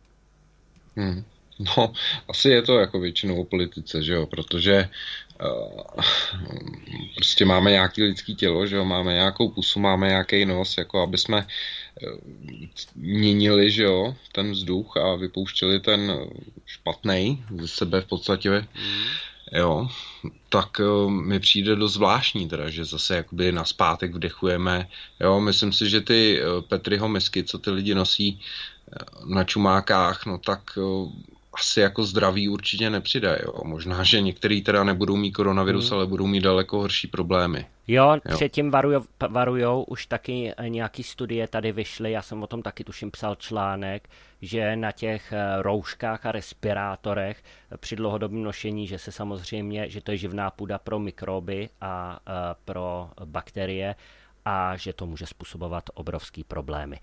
Hmm. No, asi je to jako většinou o politice, že jo, protože uh, prostě máme nějaký lidský tělo, že jo, máme nějakou pusu, máme nějaký nos, jako aby jsme eh, měnili, že jo, ten vzduch a vypouštěli ten špatný ze sebe v podstatě, mm. jo, tak eh, mi přijde dost zvláštní teda, že zase jakoby naspátek vdechujeme, jo, myslím si, že ty Petriho misky, co ty lidi nosí na čumákách, no tak asi jako zdraví určitě nepřidá. Jo. Možná, že některý teda nebudou mít koronavirus, hmm. ale budou mít daleko horší problémy. Jo, jo. předtím varujou, varujou, už taky eh, nějaký studie tady vyšly, já jsem o tom taky tuším psal článek, že na těch eh, rouškách a respirátorech eh, při dlouhodobém nošení, že se samozřejmě, že to je živná půda pro mikroby a pro bakterie a že to může způsobovat obrovský problémy.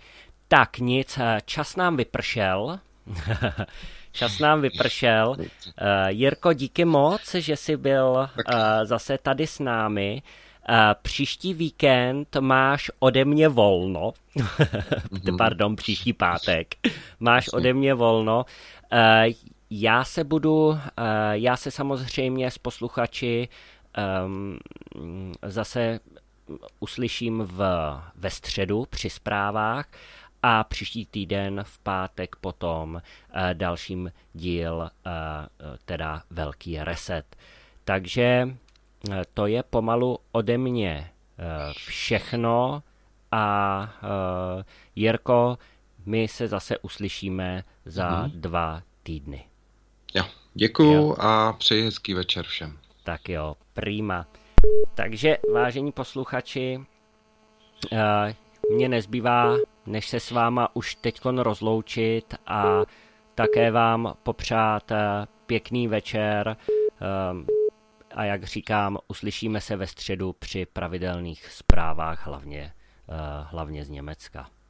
Tak nic, čas nám vypršel. Čas nám vypršel. Uh, Jirko, díky moc, že jsi byl uh, zase tady s námi. Uh, příští víkend máš ode mě volno. Mhm. Pardon, příští pátek. Máš ode mě volno. Uh, já se budu, uh, já se samozřejmě s posluchači um, zase uslyším v, ve středu při zprávách a příští týden v pátek potom eh, dalším díl, eh, eh, teda Velký reset. Takže to je pomalu ode mě všechno a Jirko, my se zase uslyšíme za mm. dva týdny. Jo, děkuju jo. a přeji hezký večer všem. Tak jo, prima. Takže, vážení posluchači, mě nezbývá než se s váma už teď rozloučit a také vám popřát eh, pěkný večer eh, a jak říkám, uslyšíme se ve středu při pravidelných zprávách, hlavně, eh, hlavně z Německa.